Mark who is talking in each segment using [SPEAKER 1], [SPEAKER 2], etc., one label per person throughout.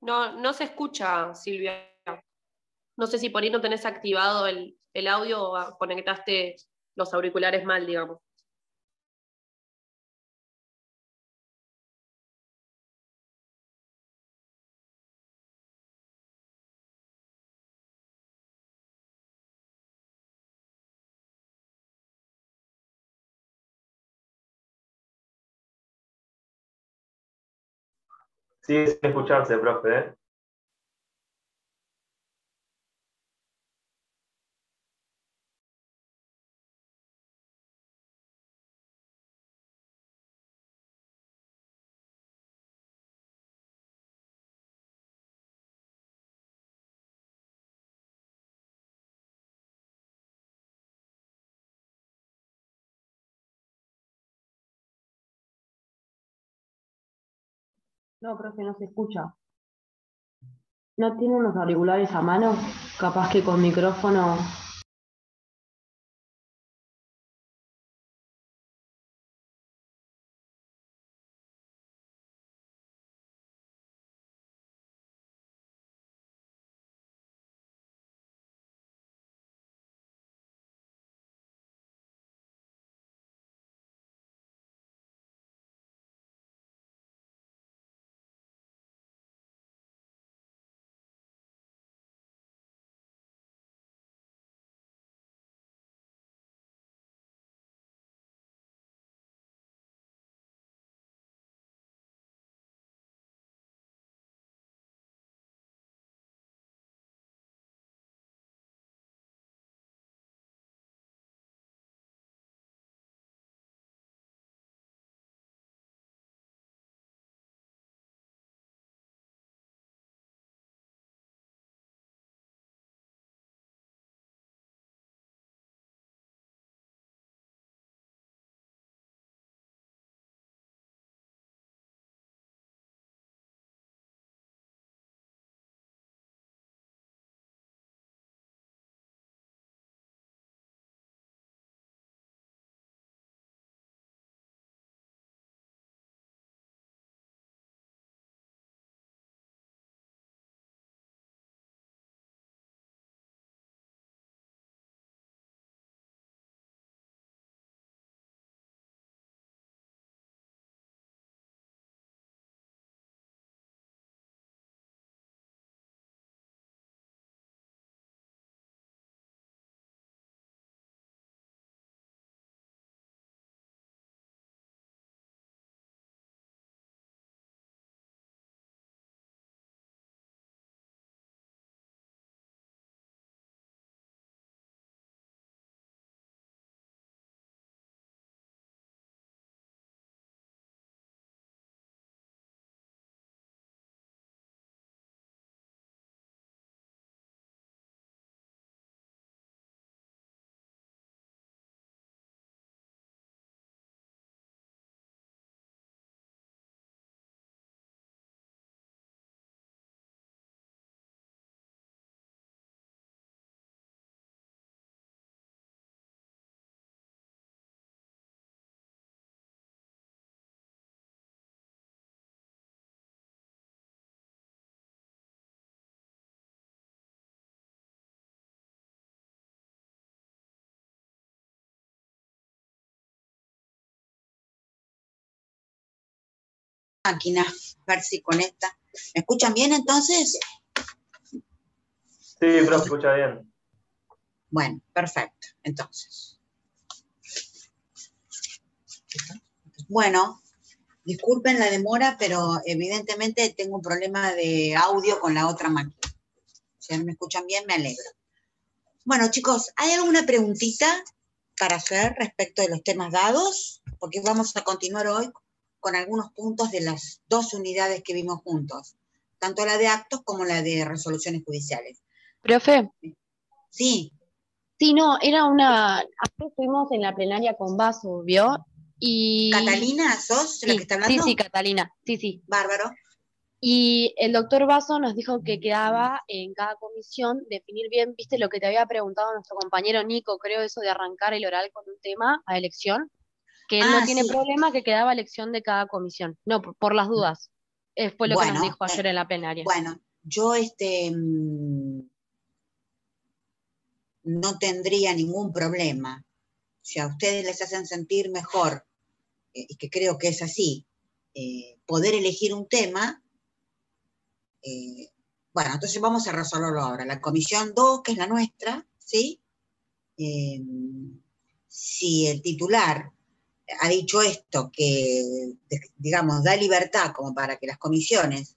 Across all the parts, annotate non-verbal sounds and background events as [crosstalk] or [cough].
[SPEAKER 1] No, no se escucha, Silvia. No sé si por ahí no tenés activado el, el audio o conectaste los auriculares mal, digamos.
[SPEAKER 2] Sí, sin escucharse, profe.
[SPEAKER 1] ¿eh? No, que no se escucha. ¿No tiene unos auriculares a mano? Capaz que con micrófono máquina, a ver si conecta. ¿Me escuchan bien entonces? Sí,
[SPEAKER 2] pero escucha bien.
[SPEAKER 1] Bueno, perfecto, entonces. Bueno, disculpen la demora, pero evidentemente tengo un problema de audio con la otra máquina. Si me escuchan bien, me alegro. Bueno, chicos, ¿hay alguna preguntita para hacer respecto de los temas dados? Porque vamos a continuar hoy con algunos puntos de las dos unidades que vimos juntos, tanto la de actos como la de resoluciones judiciales. Profe. Sí. Sí, no, era una... fuimos en la plenaria con Vaso, ¿vio? Y... Catalina, ¿sos la que está hablando? Sí, sí, Catalina, sí, sí. Bárbaro. Y el doctor Vaso nos dijo que quedaba en cada comisión definir bien, viste, lo que te había preguntado nuestro compañero Nico, creo, eso de arrancar el oral con un tema a elección que no ah, tiene problema, que quedaba elección de cada comisión. No, por, las dudas. fue lo que nos dijo ayer eh, en la plenaria. Bueno, yo este mm, no tendría ningún problema. Si a ustedes les hacen sentir mejor, eh, y que creo que es así, eh, poder elegir un tema, bueno, entonces vamos a resolverlo ahora. La comisión 2, que es la nuestra, ¿sí? si el titular ha dicho esto, que, digamos, da libertad como para que las comisiones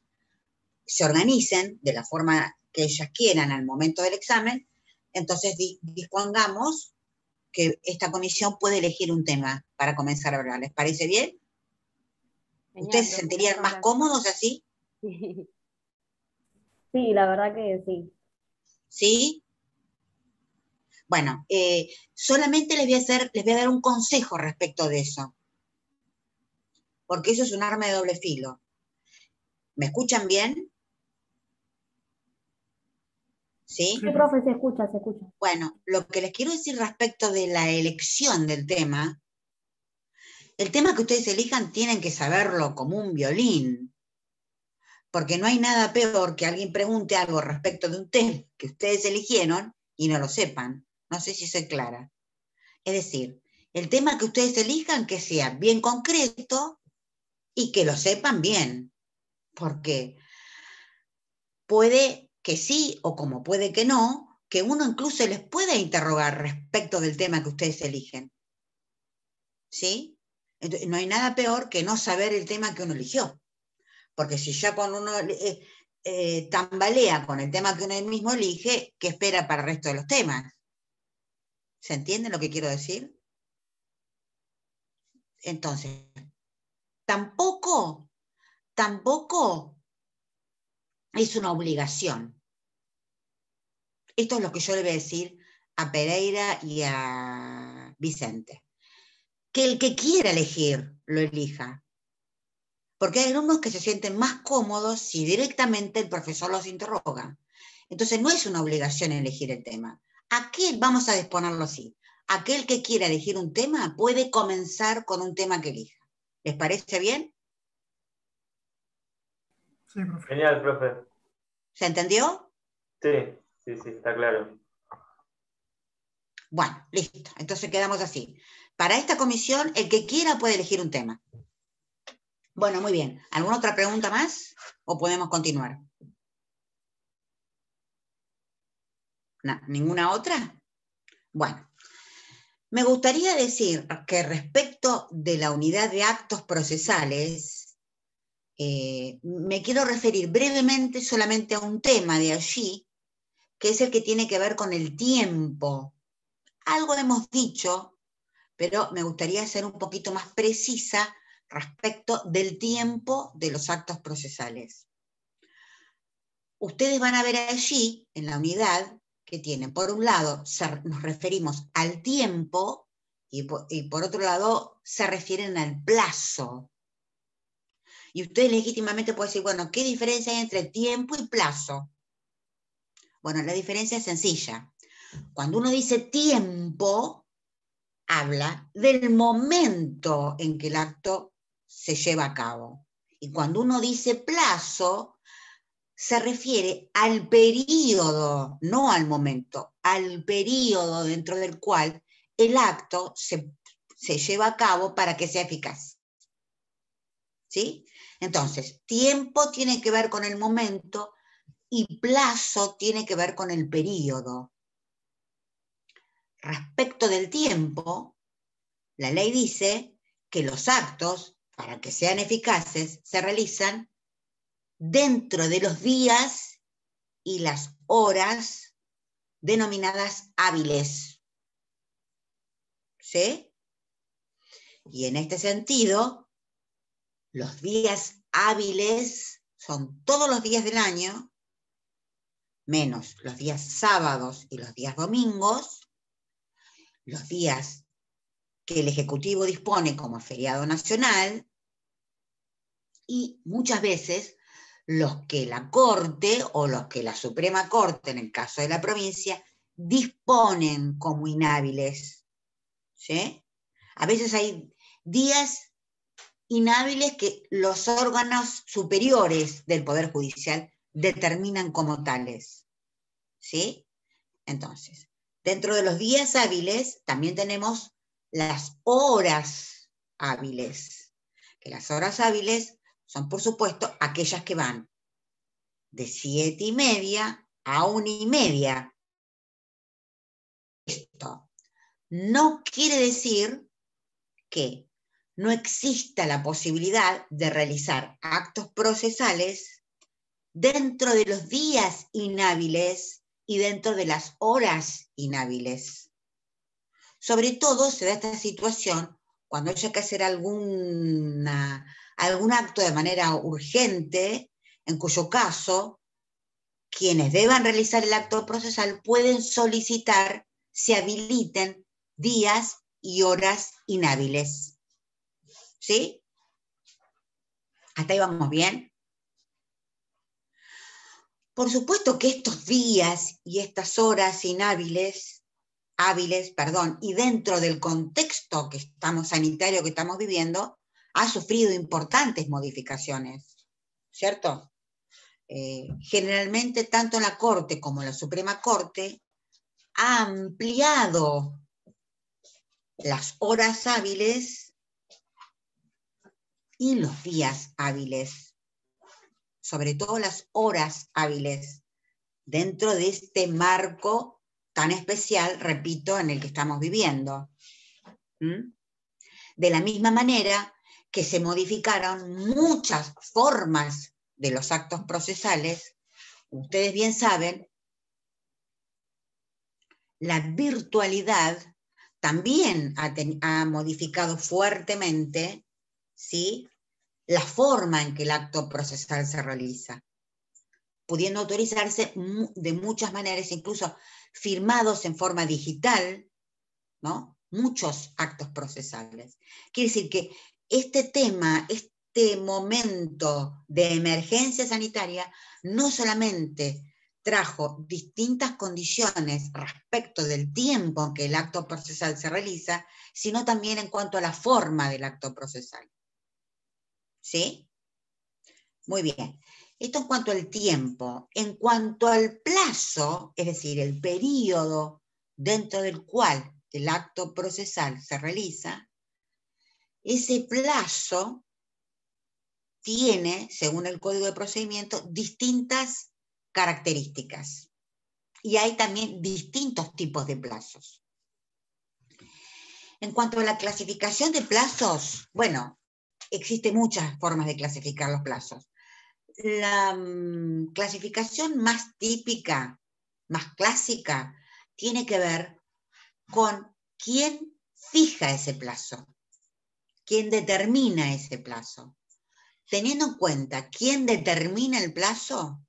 [SPEAKER 1] se organicen de la forma que ellas quieran al momento del examen, entonces dispongamos que esta comisión puede elegir un tema para comenzar a hablar. ¿Les parece bien?
[SPEAKER 2] ¿Ustedes se sentirían más
[SPEAKER 1] cómodos así? [laughs] Sí, la verdad que sí. ¿Sí? Bueno, eh, solamente les voy, a hacer, les voy a dar un consejo respecto de eso, porque eso es un arma de doble filo. ¿Me escuchan bien? ¿Sí? Sí, profe, se escucha, se escucha. Bueno, lo que les quiero decir respecto de la elección del tema, el tema que ustedes elijan tienen que saberlo como un violín, porque no hay nada peor que alguien pregunte algo respecto de un tema que ustedes eligieron y no lo sepan. No sé si soy clara. Es decir, el tema que ustedes elijan que sea bien concreto y que lo sepan bien, porque puede que sí o como puede que no, que uno incluso les pueda interrogar respecto del tema que ustedes eligen. ¿Sí? no hay nada peor que no saber el tema que uno eligió. Porque si ya cuando uno eh, eh, tambalea con el tema que uno mismo elige, ¿qué espera para el resto de los temas? ¿Se entiende lo que quiero decir? Entonces, tampoco, tampoco es una obligación. Esto es lo que yo le voy a decir a Pereira y a Vicente. Que el que quiera elegir, lo elija. Porque hay alumnos que se sienten más cómodos si directamente el profesor los interroga. Entonces no es una obligación elegir el tema. Aquí vamos a disponerlo así, aquel que quiera elegir un tema puede comenzar con un tema que elija. ¿Les parece bien? Sí, profe.
[SPEAKER 2] Genial, profe.
[SPEAKER 1] ¿Se entendió?
[SPEAKER 2] Sí, sí, sí, está claro.
[SPEAKER 1] Bueno, listo. Entonces quedamos así. Para esta comisión, el que quiera puede elegir un tema. Bueno, muy bien. ¿Alguna otra pregunta más? ¿O podemos continuar? ¿Ninguna otra? Bueno, me gustaría decir que respecto de la unidad de actos procesales, eh, me quiero referir brevemente solamente a un tema de allí, que es el que tiene que ver con el tiempo. Algo hemos dicho, pero me gustaría ser un poquito más precisa respecto del tiempo de los actos procesales. Ustedes van a ver allí, en la unidad, que tienen. Por un lado, nos referimos al tiempo y por, otro lado, se refieren al plazo. Y usted legítimamente puede decir, bueno, ¿qué diferencia hay entre tiempo y plazo? Bueno, la diferencia es sencilla. Cuando uno dice tiempo, habla del momento en que el acto se lleva a cabo. Y cuando uno dice plazo, se refiere al periodo, no al momento, al periodo dentro del cual el acto se, lleva a cabo para que sea eficaz. ¿Sí? Entonces, tiempo tiene que ver con el momento y plazo tiene que ver con el periodo. Respecto del tiempo, la ley dice que los actos, para que sean eficaces, se realizan dentro de los días y las horas denominadas hábiles. ¿Sí? Y en este sentido, los días hábiles son todos los días del año, menos los días sábados y los días domingos, los días que el Ejecutivo dispone como feriado nacional, y muchas veces los que la Corte o los que la Suprema Corte, en el caso de la provincia, disponen como inhábiles. ¿sí? A veces hay días inhábiles que los órganos superiores del Poder Judicial determinan como tales. ¿Sí? Entonces, dentro de los días hábiles también tenemos las horas hábiles, que las horas hábiles son, por supuesto, aquellas que van de siete y media a una y media. Esto no quiere decir que no exista la posibilidad de realizar actos procesales dentro de los días inhábiles y dentro de las horas inhábiles. Sobre todo se da esta situación cuando haya que hacer alguna algún acto de manera urgente, en cuyo caso quienes deban realizar el acto procesal pueden solicitar se habiliten días y horas inhábiles. ¿Sí? ¿Hasta ahí vamos bien? Por supuesto que estos días y estas horas inhábiles, hábiles, perdón, y dentro del contexto que estamos sanitario que estamos viviendo, ha sufrido importantes modificaciones, ¿cierto? Eh, generalmente tanto la Corte como la Suprema Corte ha ampliado las horas hábiles y los días hábiles, sobre todo las horas hábiles, dentro de este marco tan especial, repito, en el que estamos viviendo. De la misma manera, que se modificaron muchas formas de los actos procesales, ustedes bien saben, la virtualidad también ha, modificado fuertemente ¿sí? la forma en que el acto procesal se realiza, pudiendo autorizarse de muchas maneras, incluso firmados en forma digital, ¿no? muchos actos procesales. Quiere decir que este tema, este momento de emergencia sanitaria, no solamente trajo distintas condiciones respecto del tiempo en que el acto procesal se realiza, sino también en cuanto a la forma del acto procesal. ¿Sí? Muy bien. Esto en cuanto al tiempo. En cuanto al plazo, es decir, el periodo dentro del cual el acto procesal se realiza, ese plazo tiene, según el código de procedimiento, distintas características. Y hay también distintos tipos de plazos. En cuanto a la clasificación de plazos, bueno, existen muchas formas de clasificar los plazos. La mm, clasificación más típica, más clásica, tiene que ver con quién fija ese plazo. ¿Quién determina ese plazo. Teniendo en cuenta quién determina el plazo,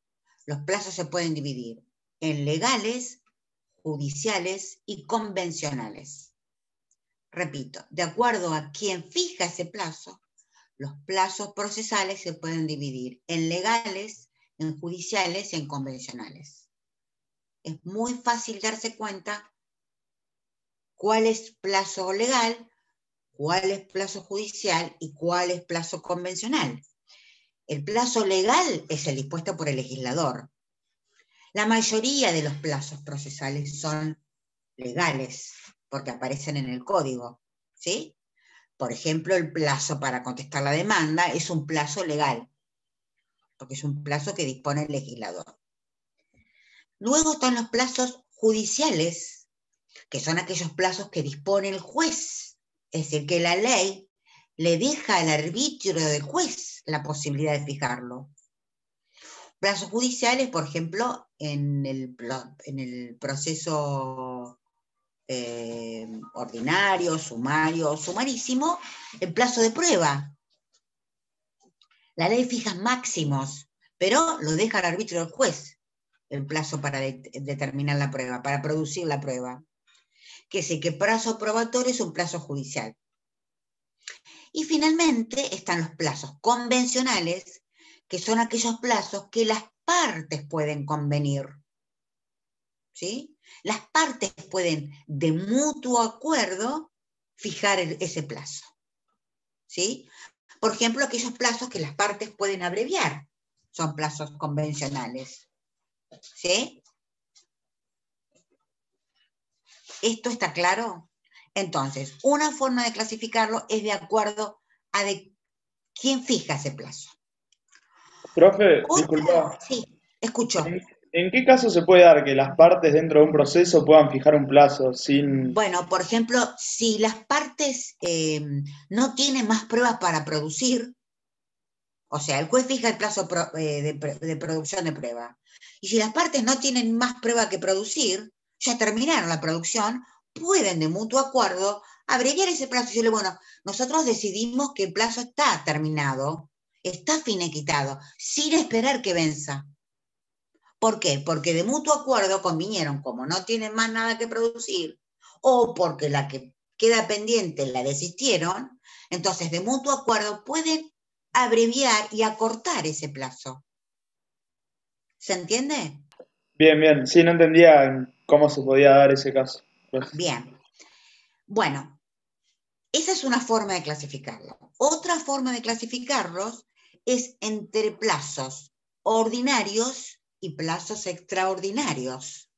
[SPEAKER 1] los plazos se pueden dividir en legales, judiciales y convencionales. Repito, de acuerdo a quién fija ese plazo, los plazos procesales se pueden dividir en legales, en judiciales y en convencionales. Es muy fácil darse cuenta cuál es plazo legal cuál es plazo judicial y cuál es plazo convencional. El plazo legal es el dispuesto por el legislador. La mayoría de los plazos procesales son legales, porque aparecen en el código, Por ejemplo, el plazo para contestar la demanda es un plazo legal, porque es un plazo que dispone el legislador. Luego están los plazos judiciales, que son aquellos plazos que dispone el juez es decir, que la ley le deja al arbitrio del juez la posibilidad de fijarlo. Plazos judiciales, por ejemplo, en el, proceso eh, ordinario, sumario, sumarísimo, el plazo de prueba. La ley fija máximos, pero lo deja al arbitrio del juez el plazo para determinar la prueba, para producir la prueba que sé que plazo probatorio es un plazo judicial. Y finalmente están los plazos convencionales, que son aquellos plazos que las partes pueden convenir. ¿Sí? Las partes pueden, de mutuo acuerdo, fijar ese plazo. ¿Sí? Por ejemplo, aquellos plazos que las partes pueden abreviar son plazos convencionales. ¿Sí? ¿Esto está claro? Entonces, una forma de clasificarlo es de acuerdo a de quién fija ese plazo.
[SPEAKER 2] Profe, disculpa. Sí, escucho. ¿En, qué caso se puede dar que las partes dentro de un proceso puedan fijar un plazo sin...?
[SPEAKER 1] Bueno, por ejemplo, si las partes eh, no tienen más pruebas para producir, o sea, el juez fija el plazo eh, de, de, producción de prueba. Y si las partes no tienen más prueba que producir, ya terminaron la producción, pueden de mutuo acuerdo abreviar ese plazo y decirle, bueno, nosotros decidimos que el plazo está terminado, está finiquitado, sin esperar que venza. ¿Por qué? Porque de mutuo acuerdo convinieron, como no tienen más nada que producir, o porque la que queda pendiente la desistieron, entonces de mutuo acuerdo pueden abreviar y acortar ese plazo. ¿Se entiende? Bien, bien. Sí, no entendía ¿Cómo se podía dar ese caso? Bien. Bueno, esa es una forma de clasificarlo. Otra forma de clasificarlos es entre plazos ordinarios y plazos extraordinarios.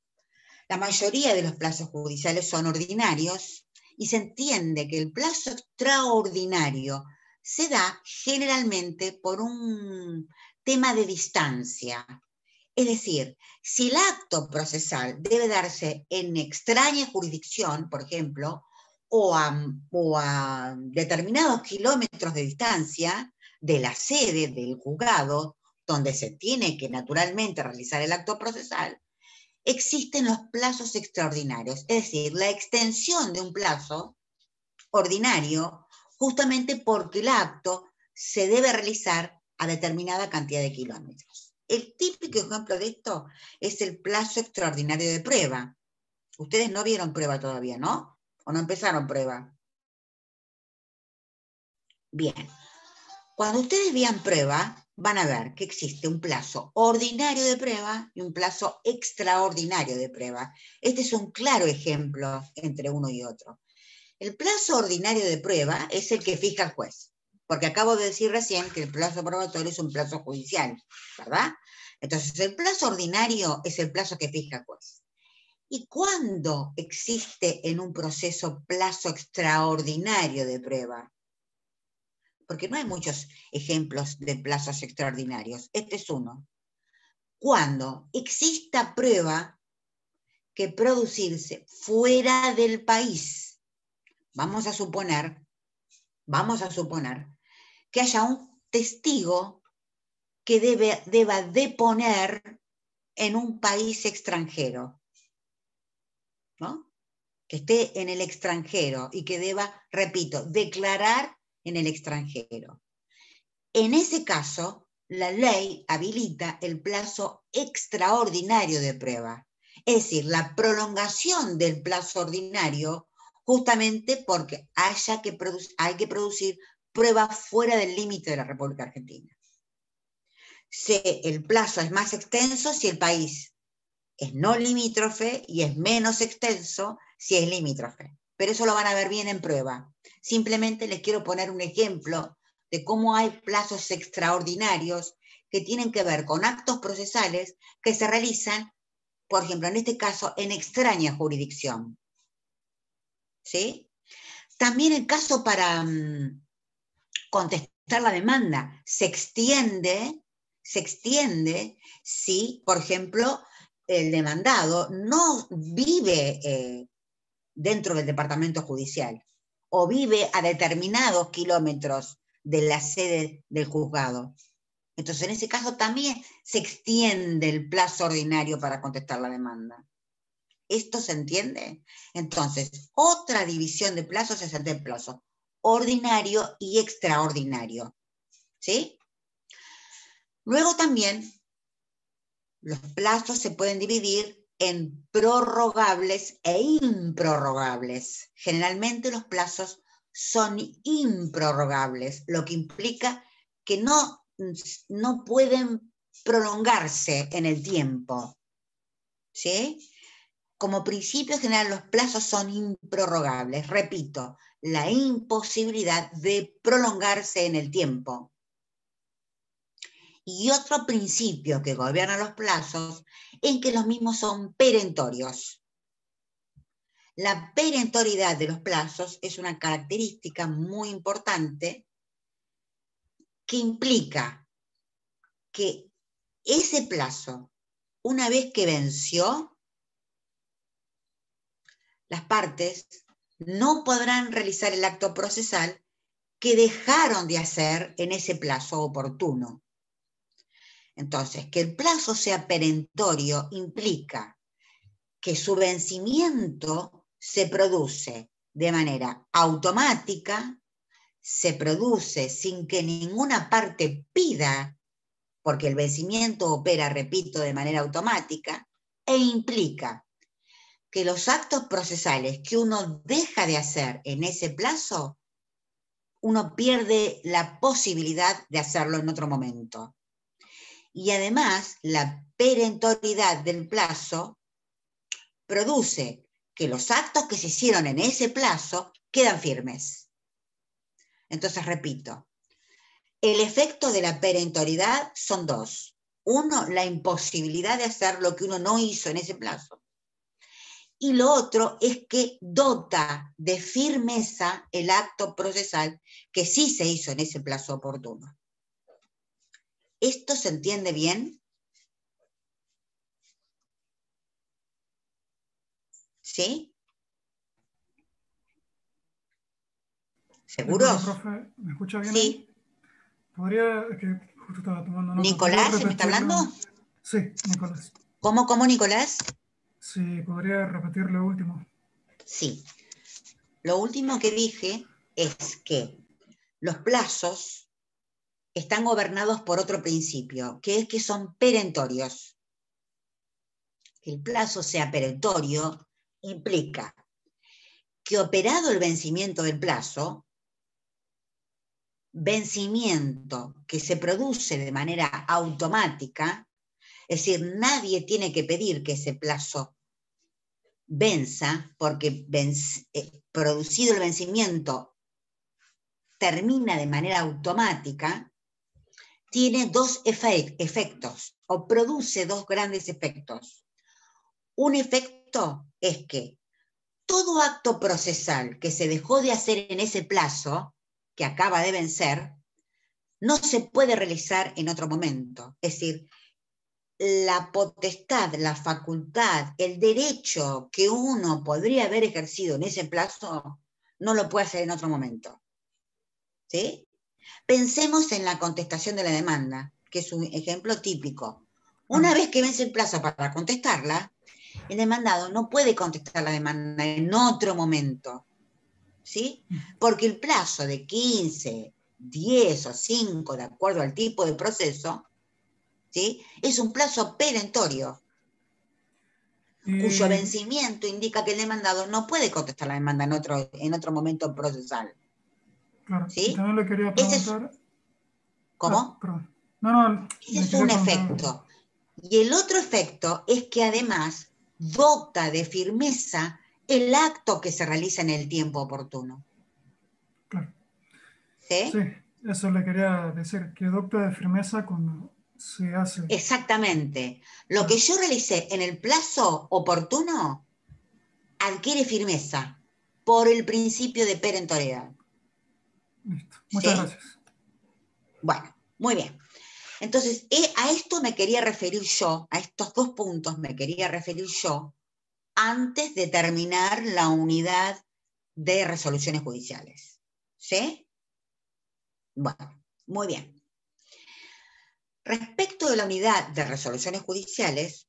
[SPEAKER 1] La mayoría de los plazos judiciales son ordinarios y se entiende que el plazo extraordinario se da generalmente por un tema de distancia. Es decir, si el acto procesal debe darse en extraña jurisdicción, por ejemplo, o a, determinados kilómetros de distancia de la sede del juzgado, donde se tiene que naturalmente realizar el acto procesal, existen los plazos extraordinarios, es decir, la extensión de un plazo ordinario justamente porque el acto se debe realizar a determinada cantidad de kilómetros. El típico ejemplo de esto es el plazo extraordinario de prueba. Ustedes no vieron prueba todavía, ¿no? ¿O no empezaron prueba? Bien. Cuando ustedes vean prueba, van a ver que existe un plazo ordinario de prueba y un plazo extraordinario de prueba. Este es un claro ejemplo entre uno y otro. El plazo ordinario de prueba es el que fija el juez porque acabo de decir recién que el plazo probatorio es un plazo judicial, ¿verdad? Entonces, el plazo ordinario es el plazo que fija el ¿Y cuándo existe en un proceso plazo extraordinario de prueba? Porque no hay muchos ejemplos de plazos extraordinarios. Este es uno. Cuando exista prueba que producirse fuera del país, vamos a suponer, vamos a suponer que haya un testigo que debe, deba deponer en un país extranjero, ¿no? que esté en el extranjero y que deba, repito, declarar en el extranjero. En ese caso, la ley habilita el plazo extraordinario de prueba, es decir, la prolongación del plazo ordinario justamente porque haya que hay que producir Prueba fuera del límite de la República Argentina. si el plazo es más extenso si el país es no limítrofe y es menos extenso si es limítrofe. Pero eso lo van a ver bien en prueba. Simplemente les quiero poner un ejemplo de cómo hay plazos extraordinarios que tienen que ver con actos procesales que se realizan, por ejemplo, en este caso, en extraña jurisdicción. ¿Sí? También el caso para, mm, contestar la demanda. Se extiende, se extiende si, por ejemplo, el demandado no vive eh, dentro del departamento judicial o vive a determinados kilómetros de la sede del juzgado. Entonces, en ese caso también se extiende el plazo ordinario para contestar la demanda. ¿Esto se entiende? Entonces, otra división de plazos es el plazo ordinario y extraordinario. ¿Sí? Luego también los plazos se pueden dividir en prorrogables e improrrogables. Generalmente los plazos son improrrogables, lo que implica que no, pueden prolongarse en el tiempo. ¿Sí? Como principio general los plazos son improrrogables. Repito, la imposibilidad de prolongarse en el tiempo. Y otro principio que gobierna los plazos es que los mismos son perentorios. La perentoriedad de los plazos es una característica muy importante que implica que ese plazo, una vez que venció, las partes no podrán realizar el acto procesal que dejaron de hacer en ese plazo oportuno. Entonces, que el plazo sea perentorio implica que su vencimiento se produce de manera automática, se produce sin que ninguna parte pida, porque el vencimiento opera, repito, de manera automática, e implica que los actos procesales que uno deja de hacer en ese plazo, uno pierde la posibilidad de hacerlo en otro momento. Y además, la perentoridad del plazo produce que los actos que se hicieron en ese plazo quedan firmes. Entonces, repito, el efecto de la perentoriedad son dos. Uno, la imposibilidad de hacer lo que uno no hizo en ese plazo. Y lo otro es que dota de firmeza el acto procesal que sí se hizo en ese plazo oportuno. ¿Esto se entiende bien? ¿Sí? Eh, ¿Seguro? ¿Me escucha bien? Sí. ¿Nicolás, se me está hablando? Sí, Nicolás. ¿Cómo, cómo, Nicolás? Sí, podría repetir lo último? Sí. Lo último que dije es que los plazos están gobernados por otro principio, que es que son perentorios. Que el plazo sea perentorio implica que operado el vencimiento del plazo, vencimiento que se produce de manera automática es decir, nadie tiene que pedir que ese plazo venza, porque eh, producido el vencimiento termina de manera automática, tiene dos efectos o produce dos grandes efectos. Un efecto es que todo acto procesal que se dejó de hacer en ese plazo, que acaba de vencer, no se puede realizar en otro momento. Es decir, la potestad, la facultad, el derecho que uno podría haber ejercido en ese plazo, no lo puede hacer en otro momento. ¿Sí? Pensemos en la contestación de la demanda, que es un ejemplo típico. Una vez que vence el plazo para contestarla, el demandado no puede contestar la demanda en otro momento. ¿Sí? Porque el plazo de 15, 10 o 5, de acuerdo al tipo de proceso, ¿sí? Es un plazo perentorio, cuyo mm. vencimiento indica que el demandado no puede contestar la demanda en otro, en otro momento procesal. Claro, ¿sí? ¿Cómo? Ese es ah, un efecto. Y el otro efecto es que además dota de firmeza el acto que se realiza en el tiempo oportuno. Claro. ¿Sí? sí, eso le quería decir, que dota de firmeza con Exactamente. Lo que yo realicé en el plazo oportuno adquiere firmeza por el principio de perentoriedad. Muchas gracias. Bueno, muy bien. Entonces, eh, a esto me quería referir yo, a estos dos puntos me quería referir yo antes de terminar la unidad de resoluciones judiciales. ¿Sí? Bueno, muy bien. Respecto de la unidad de resoluciones judiciales,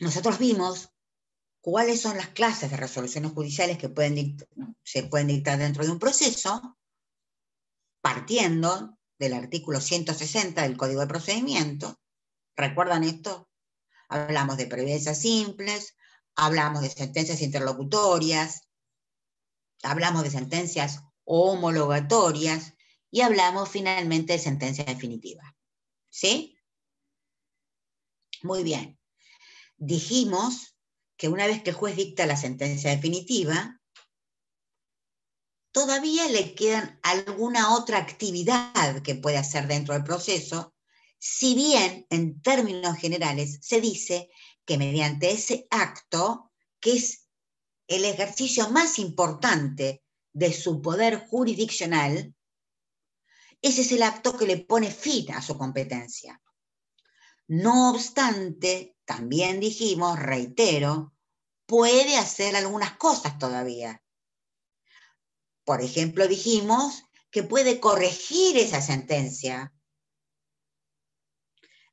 [SPEAKER 1] nosotros vimos cuáles son las clases de resoluciones judiciales que se pueden dictar dentro de un proceso, partiendo del artículo 160 del Código de Procedimiento. ¿Recuerdan esto? Hablamos de previdencias simples, hablamos de sentencias interlocutorias, hablamos de sentencias homologatorias y hablamos finalmente de sentencias definitivas. ¿Sí? Muy bien. Dijimos que una vez que el juez dicta la sentencia definitiva, todavía le quedan alguna otra actividad que puede hacer dentro del proceso, si bien en términos generales se dice que mediante ese acto, que es el ejercicio más importante de su poder jurisdiccional, ese es el acto que le pone fin a su competencia. No obstante, también dijimos, reitero, puede hacer algunas cosas todavía. Por ejemplo, dijimos que puede corregir esa sentencia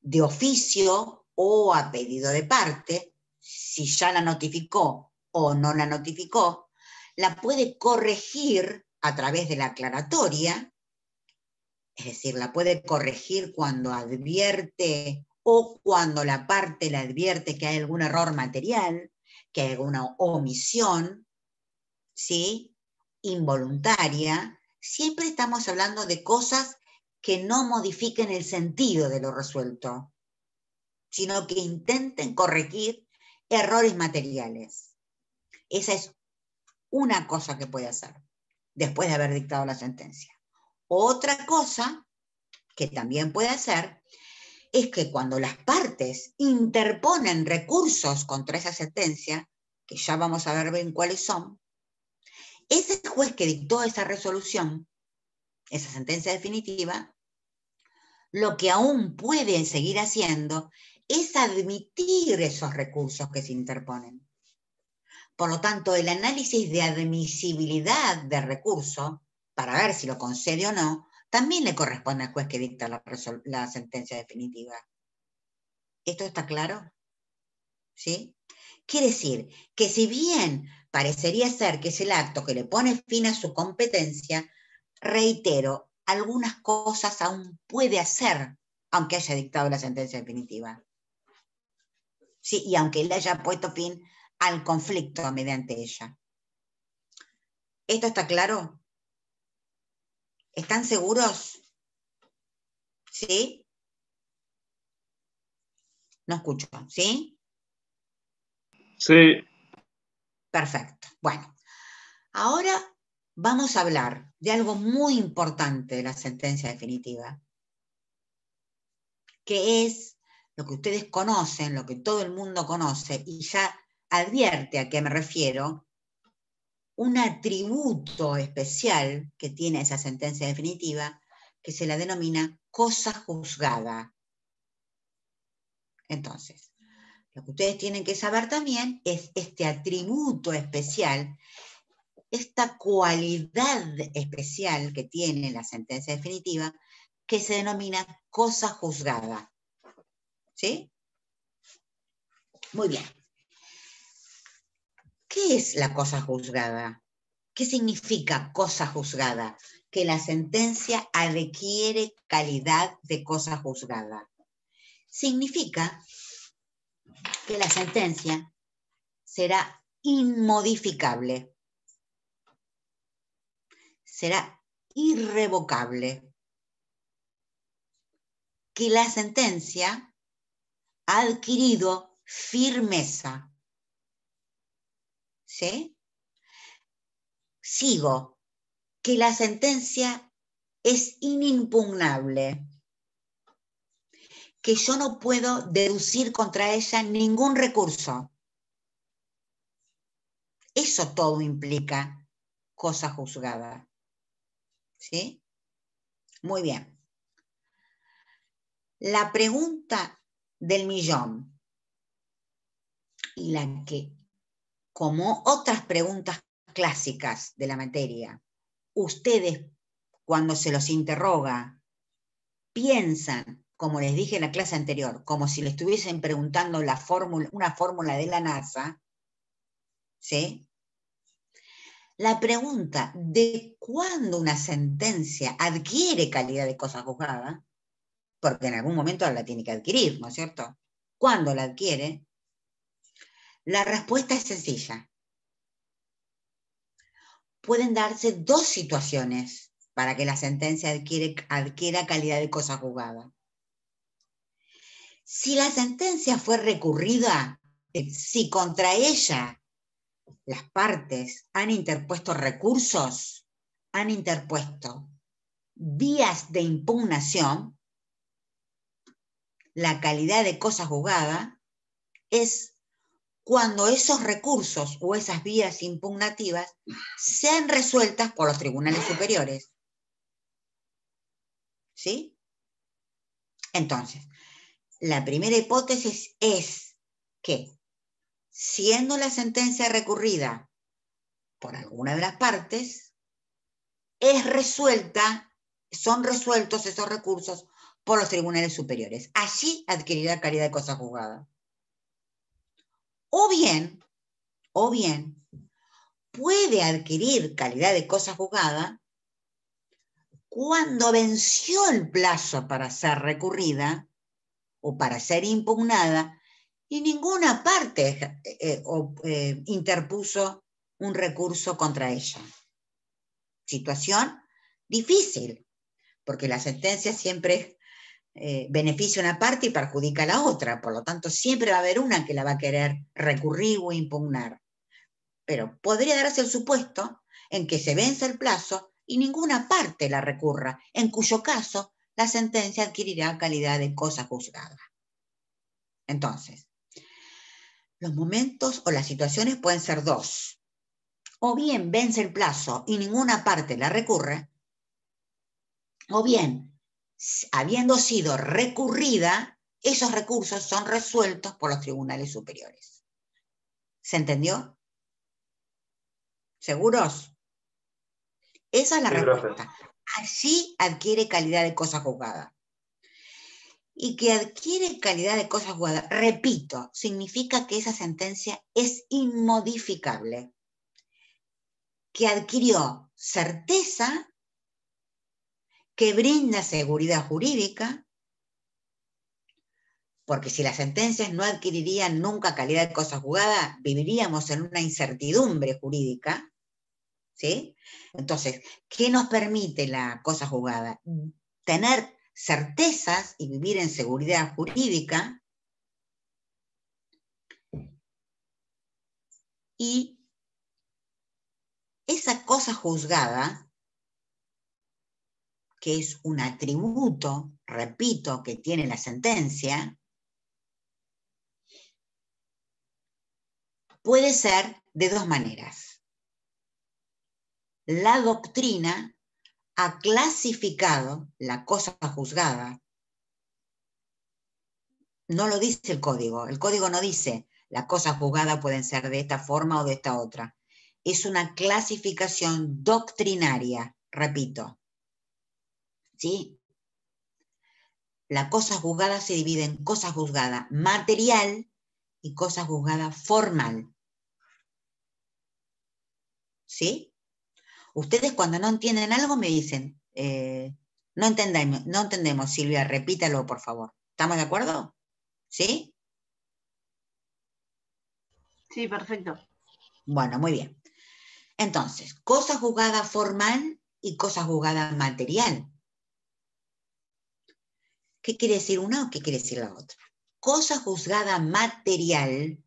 [SPEAKER 1] de oficio o a pedido de parte, si ya la notificó o no la notificó, la puede corregir a través de la aclaratoria es decir, la puede corregir cuando advierte o cuando la parte la advierte que hay algún error material, que hay alguna omisión, ¿sí? Involuntaria. Siempre estamos hablando de cosas que no modifiquen el sentido de lo resuelto, sino que intenten corregir errores materiales. Esa es una cosa que puede hacer después de haber dictado la sentencia. Otra cosa que también puede hacer es que cuando las partes interponen recursos contra esa sentencia, que ya vamos a ver bien cuáles son, ese juez que dictó esa resolución, esa sentencia definitiva, lo que aún puede seguir haciendo es admitir esos recursos que se interponen. Por lo tanto, el análisis de admisibilidad de recurso para ver si lo concede o no, también le corresponde al juez que dicta la, sentencia definitiva. ¿Esto está claro? ¿Sí? Quiere decir que si bien parecería ser que es el acto que le pone fin a su competencia, reitero, algunas cosas aún puede hacer aunque haya dictado la sentencia definitiva. Sí, y aunque le haya puesto fin al conflicto mediante ella. ¿Esto está claro? ¿Están seguros? ¿Sí? No escucho, ¿sí? Sí. Perfecto. Bueno, ahora vamos a hablar de algo muy importante de la sentencia definitiva, que es lo que ustedes conocen, lo que todo el mundo conoce, y ya advierte a qué me refiero, un atributo especial que tiene esa sentencia definitiva, que se la denomina cosa juzgada. Entonces, lo que ustedes tienen que saber también es este atributo especial, esta cualidad especial que tiene la sentencia definitiva, que se denomina cosa juzgada. ¿Sí? Muy bien. ¿Qué es la cosa juzgada? ¿Qué significa cosa juzgada? Que la sentencia adquiere calidad de cosa juzgada. Significa que la sentencia será inmodificable, será irrevocable, que la sentencia ha adquirido firmeza, ¿sí? Sigo, que la sentencia es inimpugnable, que yo no puedo deducir contra ella ningún recurso. Eso todo implica cosa juzgada. ¿Sí? Muy bien. La pregunta del millón y la que como otras preguntas clásicas de la materia. Ustedes, cuando se los interroga, piensan, como les dije en la clase anterior, como si le estuviesen preguntando la fórmula, una fórmula de la NASA, La pregunta de cuándo una sentencia adquiere calidad de cosa juzgada, porque en algún momento la tiene que adquirir, ¿no es cierto? ¿Cuándo la adquiere? La respuesta es sencilla. Pueden darse dos situaciones para que la sentencia adquiera calidad de cosa jugada. Si la sentencia fue recurrida, eh, si contra ella las partes han interpuesto recursos, han interpuesto vías de impugnación, la calidad de cosa jugada es cuando esos recursos o esas vías impugnativas sean resueltas por los tribunales superiores. ¿Sí? Entonces, la primera hipótesis es que, siendo la sentencia recurrida por alguna de las partes, es resuelta, son resueltos esos recursos por los tribunales superiores. Allí adquirirá calidad de cosa juzgada. O bien, o bien, puede adquirir calidad de cosa juzgada cuando venció el plazo para ser recurrida o para ser impugnada y ninguna parte eh, eh, eh, interpuso un recurso contra ella. Situación difícil, porque la sentencia siempre es eh, beneficia una parte y perjudica a la otra. Por lo tanto, siempre va a haber una que la va a querer recurrir o impugnar. Pero podría darse el supuesto en que se vence el plazo y ninguna parte la recurra, en cuyo caso la sentencia adquirirá calidad de cosa juzgada. Entonces, los momentos o las situaciones pueden ser dos. O bien vence el plazo y ninguna parte la recurre, o bien habiendo sido recurrida, esos recursos son resueltos por los tribunales superiores. ¿Se entendió? ¿Seguros? Esa es la respuesta. Así adquiere calidad de cosa juzgada. Y que adquiere calidad de cosa juzgada, repito, significa que esa sentencia es inmodificable. Que adquirió certeza que brinda seguridad jurídica, porque si las sentencias no adquirirían nunca calidad de cosa juzgada, viviríamos en una incertidumbre jurídica. ¿sí? Entonces, ¿qué nos permite la cosa jugada? Tener certezas y vivir en seguridad jurídica y esa cosa juzgada que es un atributo, repito, que tiene la sentencia, puede ser de dos maneras. La doctrina ha clasificado la cosa juzgada. No lo dice el código. El código no dice las cosa juzgada pueden ser de esta forma o de esta otra. Es una clasificación doctrinaria, repito. ¿sí? La cosa juzgada se divide en cosa juzgada material y cosa juzgada formal. ¿Sí? Ustedes cuando no entienden algo me dicen, eh, no, entendemos, no entendemos, Silvia, repítalo por favor. ¿Estamos de acuerdo? ¿Sí? Sí, perfecto. Bueno, muy bien. Entonces, cosa jugada formal y cosa jugada material. ¿Qué quiere decir una o qué quiere decir la otra? Cosa juzgada material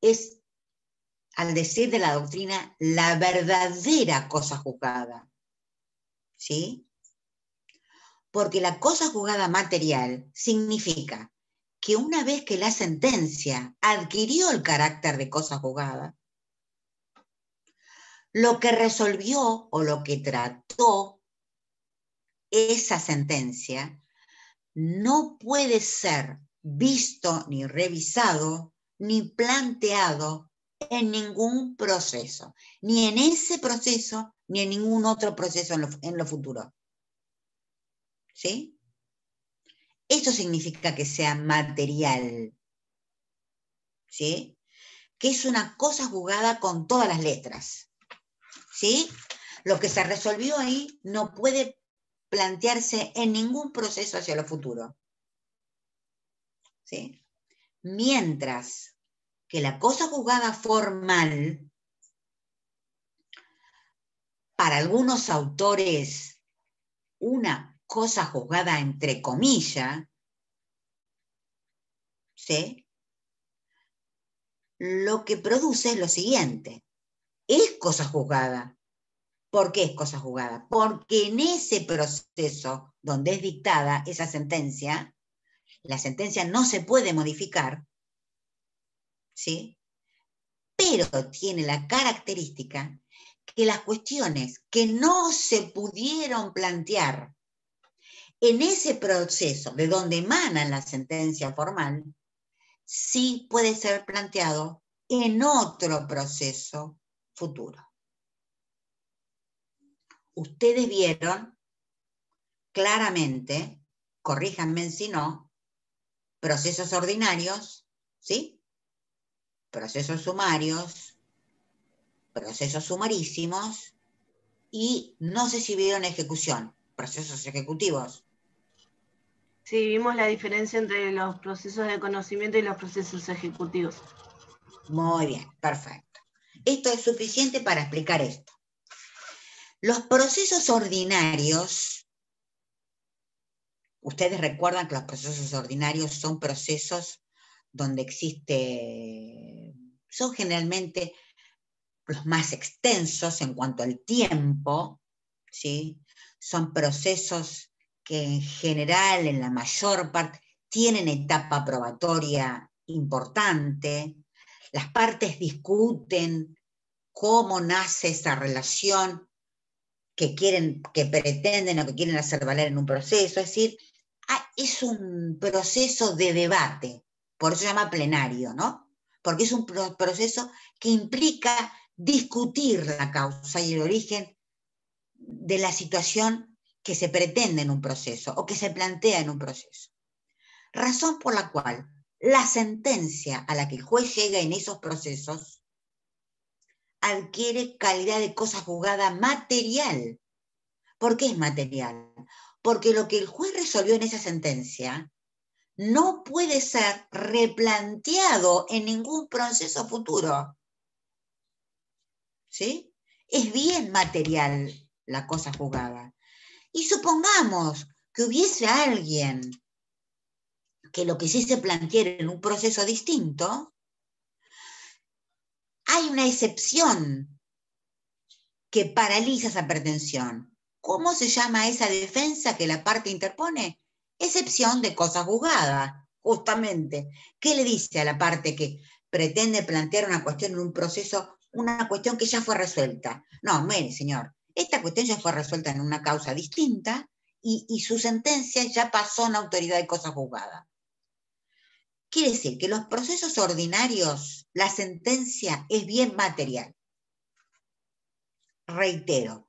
[SPEAKER 1] es, al decir de la doctrina, la verdadera cosa juzgada. ¿Sí? Porque la cosa juzgada material significa que una vez que la sentencia adquirió el carácter de cosa juzgada, lo que resolvió o lo que trató esa sentencia no puede ser visto ni revisado ni planteado en ningún proceso, ni en ese proceso ni en ningún otro proceso en lo, futuro. ¿Sí? Eso significa que sea material. ¿Sí? Que es una cosa jugada con todas las letras. ¿Sí? Lo que se resolvió ahí no puede plantearse en ningún proceso hacia lo futuro. Mientras que la cosa juzgada formal, para algunos autores, una cosa juzgada entre comillas, lo que produce es lo siguiente, es cosa juzgada, ¿Por qué es cosa jugada? Porque en ese proceso donde es dictada esa sentencia, la sentencia no se puede modificar, ¿sí? Pero tiene la característica que las cuestiones que no se pudieron plantear en ese proceso de donde emana la sentencia formal, sí puede ser planteado en otro proceso futuro ustedes vieron claramente, corríjanme si no, procesos ordinarios, ¿sí? Procesos sumarios, procesos sumarísimos y no sé si vieron ejecución, procesos ejecutivos. Sí, vimos la diferencia entre los procesos de conocimiento y los procesos ejecutivos. Muy bien, perfecto. Esto es suficiente para explicar esto. Los procesos ordinarios, ustedes recuerdan que los procesos ordinarios son procesos donde existe, son generalmente los más extensos en cuanto al tiempo, ¿sí? son procesos que en general, en la mayor parte, tienen etapa probatoria importante, las partes discuten cómo nace esa relación que quieren, que pretenden o que quieren hacer valer en un proceso. Es decir, ah, es un proceso de debate, por eso se llama plenario, ¿no? Porque es un proceso que implica discutir la causa y el origen de la situación que se pretende en un proceso o que se plantea en un proceso. Razón por la cual la sentencia a la que el juez llega en esos procesos adquiere calidad de cosa juzgada material. ¿Por qué es material? Porque lo que el juez resolvió en esa sentencia no puede ser replanteado en ningún proceso futuro. ¿Sí? Es bien material la cosa jugada. Y supongamos que hubiese alguien que lo que sí se planteara en un proceso distinto, hay una excepción que paraliza esa pretensión. ¿Cómo se llama esa defensa que la parte interpone? Excepción de cosas juzgadas, justamente. ¿Qué le dice a la parte que pretende plantear una cuestión en un proceso, una cuestión que ya fue resuelta? No, mire, señor, esta cuestión ya fue resuelta en una causa distinta y, su sentencia ya pasó en autoridad de cosas juzgadas. Quiere decir que los procesos ordinarios, la sentencia es bien material. Reitero,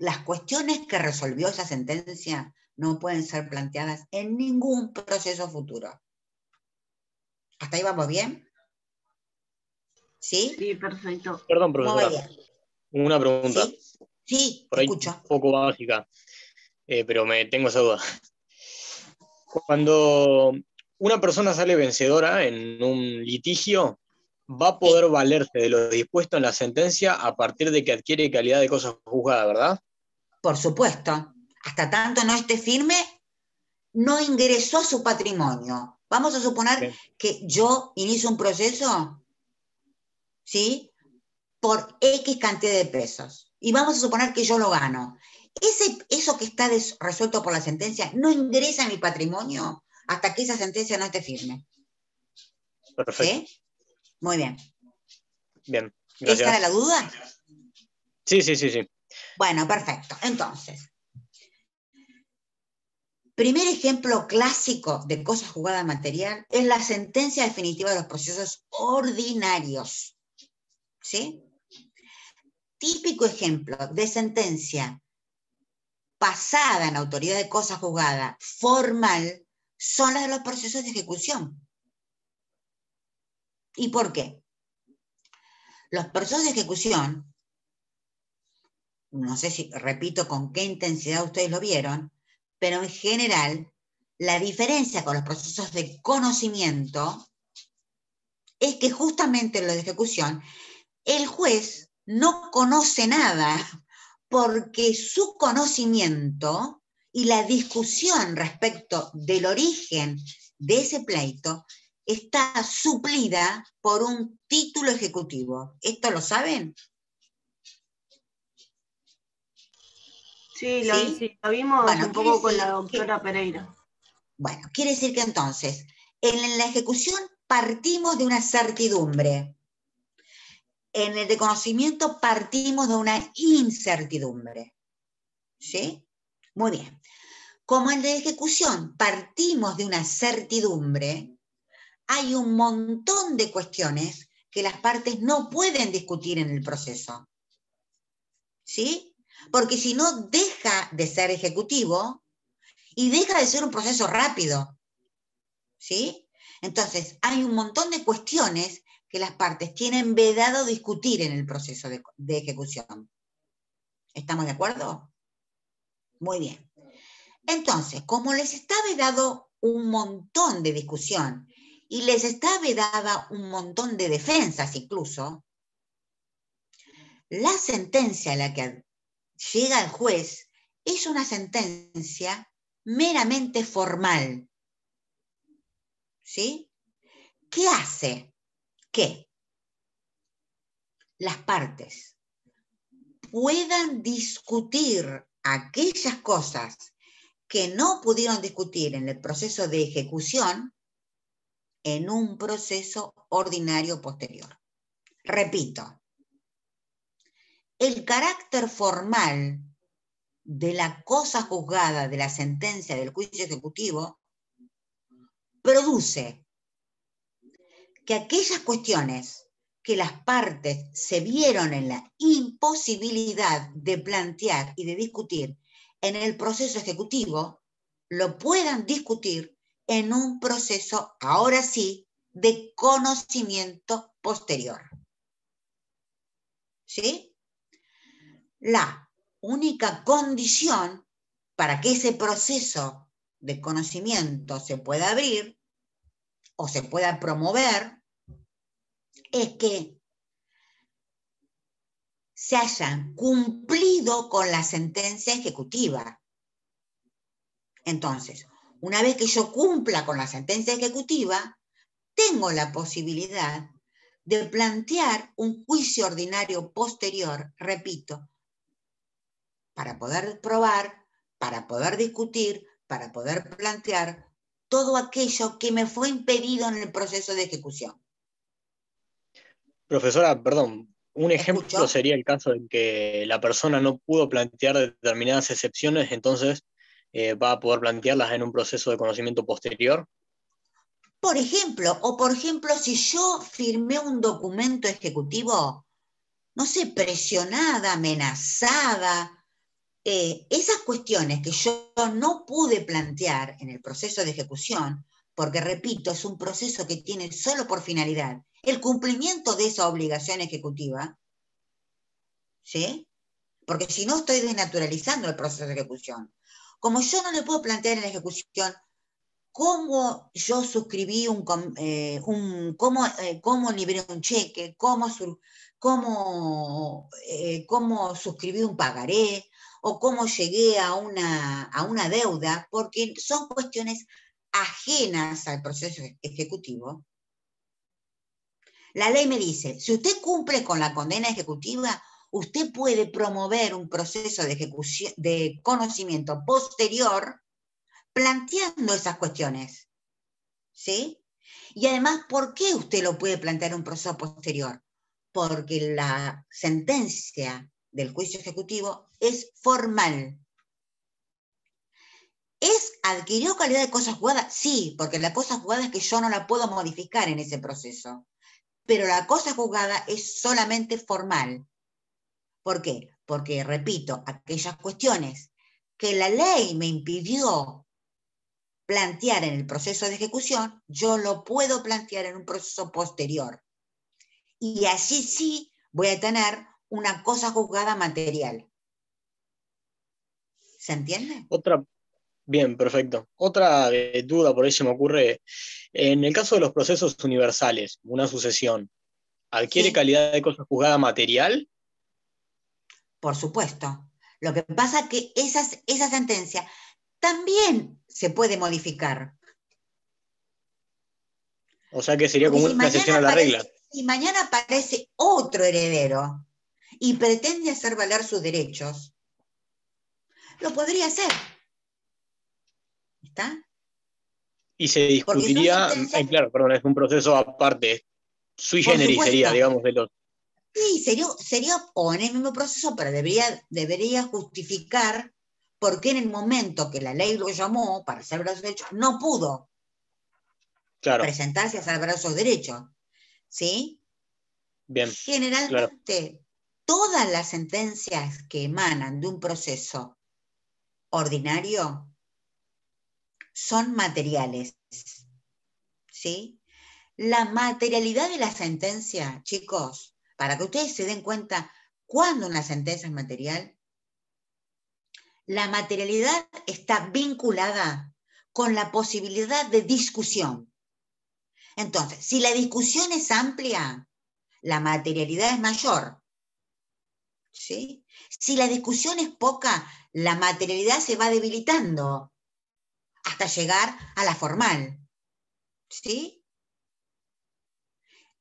[SPEAKER 1] las cuestiones que resolvió esa sentencia no pueden ser planteadas en ningún proceso futuro. ¿Hasta ahí vamos bien? ¿Sí? Sí, perfecto. Perdón, profesora.
[SPEAKER 2] Una pregunta.
[SPEAKER 1] Sí, Un
[SPEAKER 2] poco básica, eh, pero me tengo esa duda. Cuando una persona sale vencedora en un litigio, va a poder valerse de lo dispuesto en la sentencia a partir de que adquiere calidad de cosa juzgada, ¿verdad?
[SPEAKER 1] Por supuesto. Hasta tanto no esté firme, no ingresó a su patrimonio. Vamos a suponer que yo inicio un proceso, ¿sí? Por X cantidad de pesos. Y vamos a suponer que yo lo gano. Ese, eso que está resuelto por la sentencia no ingresa a mi patrimonio hasta que esa sentencia no esté firme.
[SPEAKER 2] Perfecto. ¿Sí? Muy bien. Bien. Gracias. ¿Esta la duda? Sí, sí, sí, sí.
[SPEAKER 1] Bueno, perfecto. Entonces, primer ejemplo clásico de cosa jugada material es la sentencia definitiva de los procesos ordinarios. ¿Sí? Típico ejemplo de sentencia pasada en autoridad de cosa jugada formal son las de los procesos de ejecución. ¿Y por qué? Los procesos de ejecución, no sé si, repito, con qué intensidad ustedes lo vieron, pero en general, la diferencia con los procesos de conocimiento es que justamente en los de ejecución, el juez no conoce nada porque su conocimiento y la discusión respecto del origen de ese pleito está suplida por un título ejecutivo. ¿Esto lo saben? Sí, lo, vimos bueno, un poco con la doctora Pereira. Bueno, quiere decir que entonces, en la ejecución partimos de una certidumbre. En el reconocimiento partimos de una incertidumbre. ¿Sí? Muy bien. Como en la ejecución partimos de una certidumbre, hay un montón de cuestiones que las partes no pueden discutir en el proceso. ¿Sí? Porque si no, deja de ser ejecutivo y deja de ser un proceso rápido. ¿Sí? Entonces, hay un montón de cuestiones que las partes tienen vedado discutir en el proceso de, ejecución. ¿Estamos de acuerdo? Muy bien. Entonces, como les está vedado un montón de discusión y les está vedada un montón de defensas incluso, la sentencia a la que llega el juez es una sentencia meramente formal. ¿Sí? ¿Qué hace? Que las partes puedan discutir aquellas cosas que no pudieron discutir en el proceso de ejecución en un proceso ordinario posterior. Repito, el carácter formal de la cosa juzgada de la sentencia del juicio ejecutivo produce que aquellas cuestiones que las partes se vieron en la imposibilidad de plantear y de discutir en el proceso ejecutivo, lo puedan discutir en un proceso, ahora sí, de conocimiento posterior. ¿Sí? La única condición para que ese proceso de conocimiento se pueda abrir o se pueda promover es que se hayan cumplido con la sentencia ejecutiva. Entonces, una vez que yo cumpla con la sentencia ejecutiva, tengo la posibilidad de plantear un juicio ordinario posterior, repito, para poder probar, para poder discutir, para poder plantear todo aquello que me fue impedido en el proceso de ejecución.
[SPEAKER 2] Profesora, perdón, un ejemplo sería el caso en que la persona no pudo plantear determinadas excepciones, entonces eh, va a poder plantearlas en un proceso de conocimiento posterior.
[SPEAKER 1] Por ejemplo, o por ejemplo, si yo firmé un documento ejecutivo, no sé, presionada, amenazada, eh, esas cuestiones que yo no pude plantear en el proceso de ejecución, porque repito, es un proceso que tiene solo por finalidad el cumplimiento de esa obligación ejecutiva, ¿sí? Porque si no, estoy desnaturalizando el proceso de ejecución. Como yo no le puedo plantear en la ejecución cómo yo suscribí un, eh, un cómo, eh, cómo, un cheque, cómo, eh, cómo, suscribí un pagaré, o cómo llegué a a una deuda, porque son cuestiones ajenas al proceso ejecutivo, la ley me dice, si usted cumple con la condena ejecutiva, usted puede promover un proceso de, de conocimiento posterior planteando esas cuestiones. ¿Sí? Y además, ¿por qué usted lo puede plantear en un proceso posterior? Porque la sentencia del juicio ejecutivo es formal. ¿Es adquirió calidad de cosa jugada? Sí, porque la cosa jugada es que yo no la puedo modificar en ese proceso pero la cosa juzgada es solamente formal. ¿Por qué? Porque, repito, aquellas cuestiones que la ley me impidió plantear en el proceso de ejecución, yo lo puedo plantear en un proceso posterior. Y así sí voy a tener una cosa juzgada material. ¿Se entiende?
[SPEAKER 2] Otra, Bien, perfecto. Otra eh, duda por ahí se me ocurre. En el caso de los procesos universales, una sucesión, ¿adquiere calidad de cosa juzgada material?
[SPEAKER 1] Por supuesto. Lo que pasa es que esa sentencia también se puede modificar.
[SPEAKER 2] O sea que sería como una excepción a la regla.
[SPEAKER 1] Y mañana aparece otro heredero y pretende hacer valer sus derechos, lo podría hacer
[SPEAKER 2] y se discutiría, eh, claro, perdón, es un proceso aparte, sui generis sería, digamos, de los...
[SPEAKER 1] Sí, sería, sería o en el mismo proceso, pero debería, debería justificar por qué en el momento que la ley lo llamó para hacer brazos derechos, no pudo presentarse a hacer brazos derechos. ¿Sí? Bien. Generalmente, todas las sentencias que emanan de un proceso ordinario son materiales. ¿Sí? La materialidad de la sentencia, chicos, para que ustedes se den cuenta cuándo una sentencia es material, la materialidad está vinculada con la posibilidad de discusión. Entonces, si la discusión es amplia, la materialidad es mayor. Si la discusión es poca, la materialidad se va debilitando hasta llegar a la formal. ¿Sí?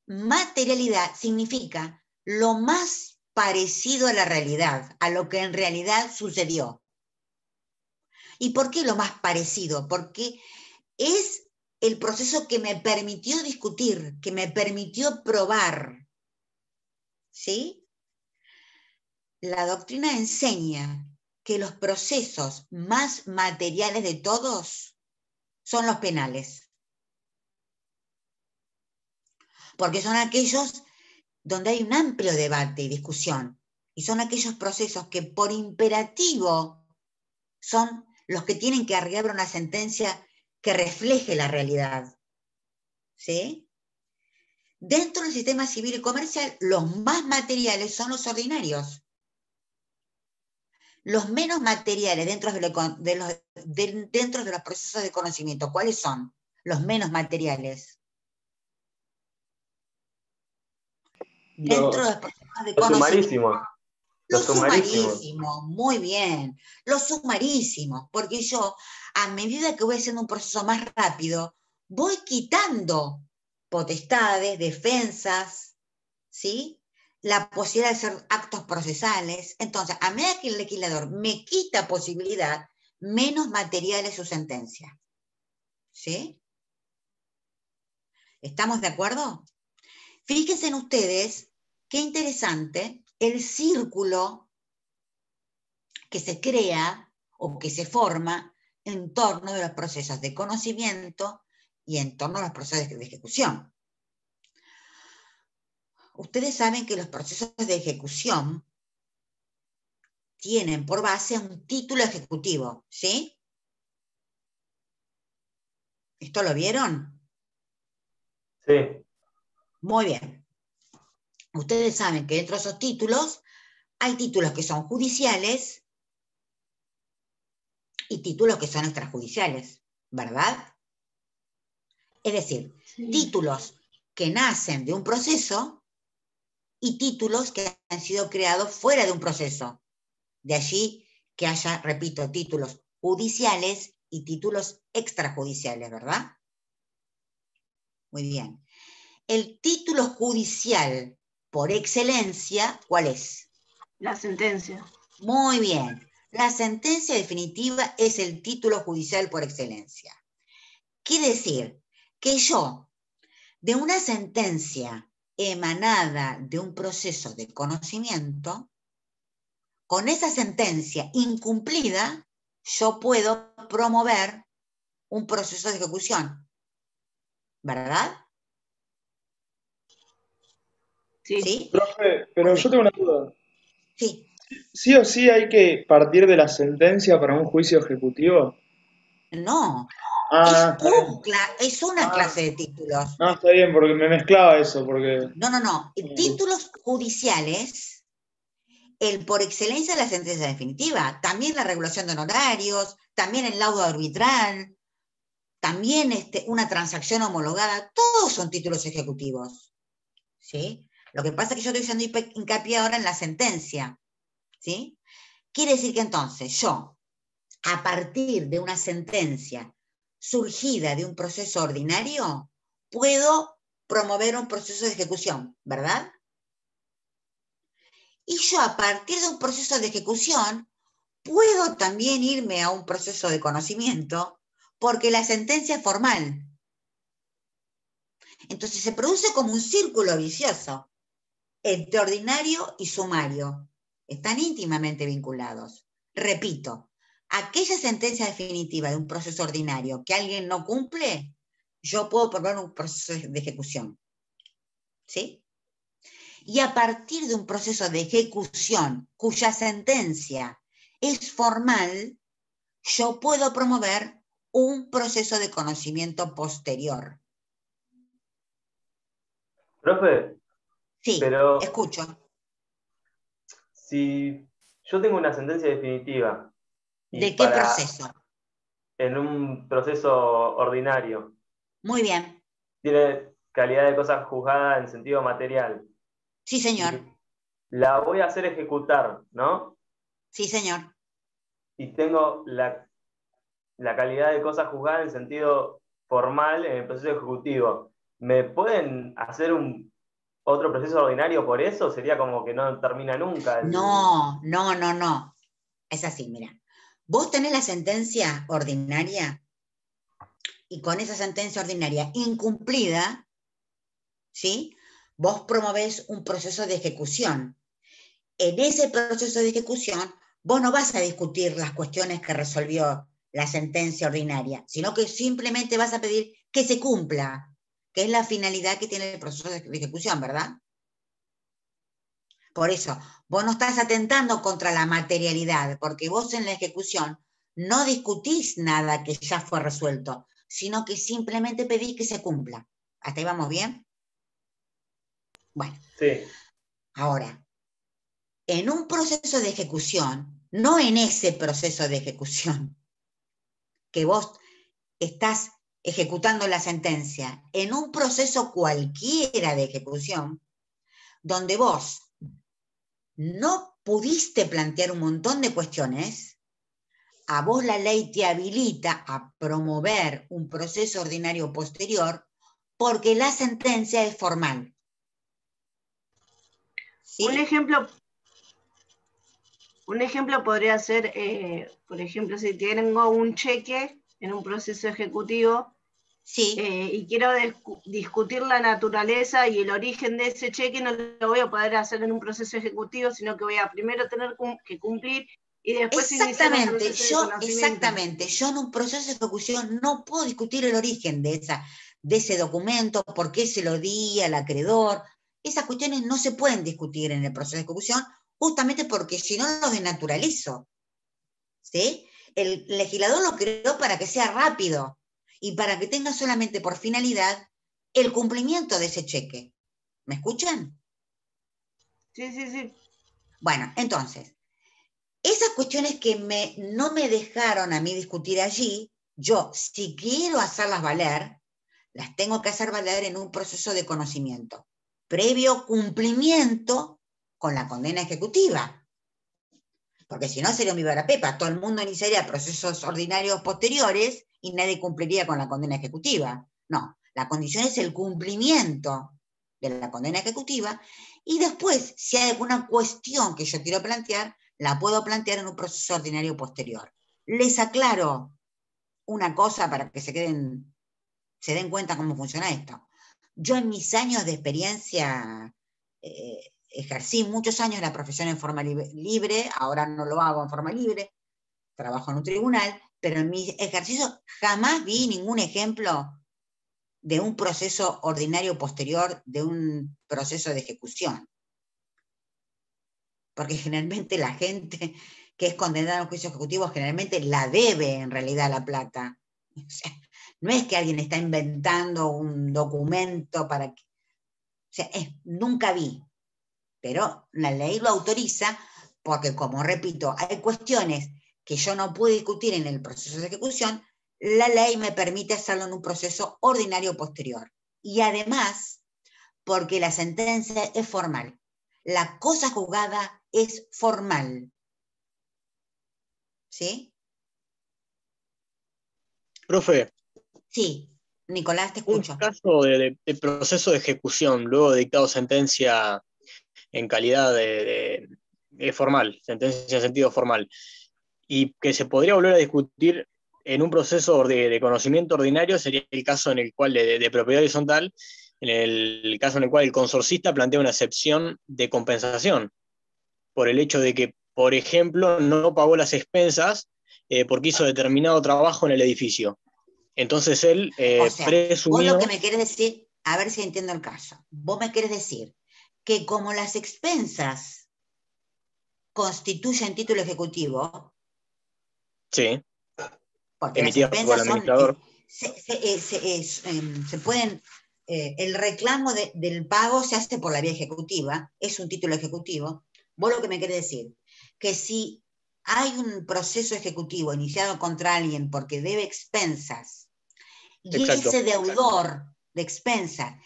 [SPEAKER 1] Materialidad significa lo más parecido a la realidad, a lo que en realidad sucedió. ¿Y por qué lo más parecido? Porque es el proceso que me permitió discutir, que me permitió probar. ¿Sí? La doctrina enseña que los procesos más materiales de todos son los penales. Porque son aquellos donde hay un amplio debate y discusión. Y son aquellos procesos que por imperativo son los que tienen que arreglar una sentencia que refleje la realidad. ¿Sí? Dentro del sistema civil y comercial, los más materiales son los ordinarios. Los menos materiales dentro de, los, procesos de conocimiento, ¿cuáles son los menos materiales? dentro de los procesos de los conocimiento.
[SPEAKER 2] Los sumarísimos.
[SPEAKER 1] muy bien. Los sumarísimos, porque yo, a medida que voy haciendo un proceso más rápido, voy quitando potestades, defensas, ¿sí? la posibilidad de hacer actos procesales. Entonces, a medida que el legislador me quita posibilidad, menos material es su sentencia. ¿Sí? ¿Estamos de acuerdo? Fíjense en ustedes qué interesante el círculo que se crea o que se forma en torno de los procesos de conocimiento y en torno a los procesos de ejecución. Ustedes saben que los procesos de ejecución tienen por base un título ejecutivo, ¿sí? ¿Esto lo vieron? Sí. Muy bien. Ustedes saben que dentro de esos títulos hay títulos que son judiciales y títulos que son extrajudiciales, ¿verdad? Es decir, títulos que nacen de un proceso y títulos que han sido creados fuera de un proceso. De allí que haya, repito, títulos judiciales y títulos extrajudiciales, ¿verdad? Muy bien. El título judicial por excelencia, ¿cuál es? La sentencia. Muy bien. La sentencia definitiva es el título judicial por excelencia. Quiere decir que yo, de una sentencia emanada de un proceso de conocimiento, con esa sentencia incumplida, yo puedo promover un proceso de ejecución. ¿Verdad? Sí. pero yo tengo una duda. Sí. ¿Sí o sí hay que partir de la sentencia para un juicio ejecutivo? No, Ah, es, una ah. clase de títulos. No, está bien, porque me mezclaba eso. Porque... No, no, no. Títulos judiciales, el por excelencia de la sentencia definitiva, también la regulación de honorarios, también el laudo arbitral, también este, una transacción homologada, todos son títulos ejecutivos. ¿sí? Lo que pasa es que yo estoy haciendo hincapié ahora en la sentencia. ¿sí? Quiere decir que entonces yo, a partir de una sentencia surgida de un proceso ordinario, puedo promover un proceso de ejecución, ¿verdad? Y yo a partir de un proceso de ejecución, puedo también irme a un proceso de conocimiento, porque la sentencia es formal. Entonces se produce como un círculo vicioso entre ordinario y sumario. Están íntimamente vinculados. Repito, aquella sentencia definitiva de un proceso ordinario que alguien no cumple, yo puedo probar un proceso de ejecución. ¿Sí? Y a partir de un proceso de ejecución cuya sentencia es formal, yo puedo promover un proceso de conocimiento posterior. Profe. Sí, pero escucho.
[SPEAKER 2] Si yo tengo una sentencia definitiva ¿De qué proceso? En un proceso ordinario. Muy bien. Tiene calidad de cosa juzgada en sentido material. Sí, señor. La voy a hacer ejecutar, ¿no? Sí, señor. Y tengo la, la calidad de cosa juzgada en sentido formal en el proceso ejecutivo. ¿Me pueden hacer un otro proceso ordinario por eso? Sería como que no termina nunca. No,
[SPEAKER 1] no, no, no. Es así, mira. Vos tenés la sentencia ordinaria y con esa sentencia ordinaria incumplida, ¿sí? Vos promovés un proceso de ejecución. En ese proceso de ejecución, vos no vas a discutir las cuestiones que resolvió la sentencia ordinaria, sino que simplemente vas a pedir que se cumpla, que es la finalidad que tiene el proceso de ejecución, ¿verdad? Por eso, Vos no estás atentando contra la materialidad, porque vos en la ejecución no discutís nada que ya fue resuelto, sino que simplemente pedís que se cumpla. ¿Hasta ahí vamos bien? Bueno. Sí. Ahora, en un proceso de ejecución, no en ese proceso de ejecución, que vos estás ejecutando la sentencia, en un proceso cualquiera de ejecución, donde vos no pudiste plantear un montón de cuestiones, a vos la ley te habilita a promover un proceso ordinario posterior porque la sentencia es formal. Un ejemplo un ejemplo podría ser, eh, por ejemplo, si tengo un cheque en un proceso ejecutivo eh, y quiero discutir la naturaleza y el origen de ese cheque, no lo voy a poder hacer en un proceso ejecutivo, sino que voy a primero tener que cumplir y después exactamente, yo, exactamente, yo en un proceso de ejecución no puedo discutir el origen de, esa, de ese documento, por qué se lo di al acreedor. Esas cuestiones no se pueden discutir en el proceso de ejecución, justamente porque si no los desnaturalizo. ¿Sí? El legislador lo creó para que sea rápido, y para que tenga solamente por finalidad el cumplimiento de ese cheque. ¿Me escuchan? Sí, sí, sí. Bueno, entonces, esas cuestiones que me, no me dejaron a mí discutir allí, yo si quiero hacerlas valer, las tengo que hacer valer en un proceso de conocimiento, previo cumplimiento con la condena ejecutiva. Porque si no, sería un vivar pepa. Todo el mundo iniciaría procesos ordinarios posteriores y nadie cumpliría con la condena ejecutiva. No, la condición es el cumplimiento de la condena ejecutiva y después, si hay alguna cuestión que yo quiero plantear, la puedo plantear en un proceso ordinario posterior. Les aclaro una cosa para que se queden, se den cuenta cómo funciona esto. Yo en mis años de experiencia eh, ejercí muchos años la profesión en forma libre, ahora no lo hago en forma libre, trabajo en un tribunal, pero en mis ejercicio jamás vi ningún ejemplo de un proceso ordinario posterior, de un proceso de ejecución. Porque generalmente la gente que es condenada a un juicio ejecutivo generalmente la debe en realidad la plata. no es que alguien está inventando un documento para que... O sea, nunca vi, pero la ley lo autoriza porque, como repito, hay cuestiones que yo no pude discutir en el proceso de ejecución, la ley me permite hacerlo en un proceso ordinario posterior. Y además, porque la sentencia es formal, la cosa juzgada es formal. ¿Sí? Profe. Sí, Nicolás, te escucho. el caso de,
[SPEAKER 2] proceso de ejecución, luego de dictado sentencia en calidad de, de formal, sentencia en sentido formal y que se podría volver a discutir en un proceso de, conocimiento ordinario sería el caso en el cual de, propiedad horizontal, en el caso en el cual el consorcista plantea una excepción de compensación por el hecho de que, por ejemplo, no pagó las expensas eh, porque hizo determinado trabajo en el edificio. Entonces él eh, o sea, Vos lo que me
[SPEAKER 1] quieres decir, a ver si entiendo el caso, vos me quieres decir que como las expensas constituyen título ejecutivo, Sí. por el eh, eh, eh, em, se, pueden. el reclamo del pago se hace por la vía ejecutiva, es un título ejecutivo. Vos lo que me querés decir, que si hay un proceso ejecutivo iniciado contra alguien porque debe expensas y ese deudor de expensas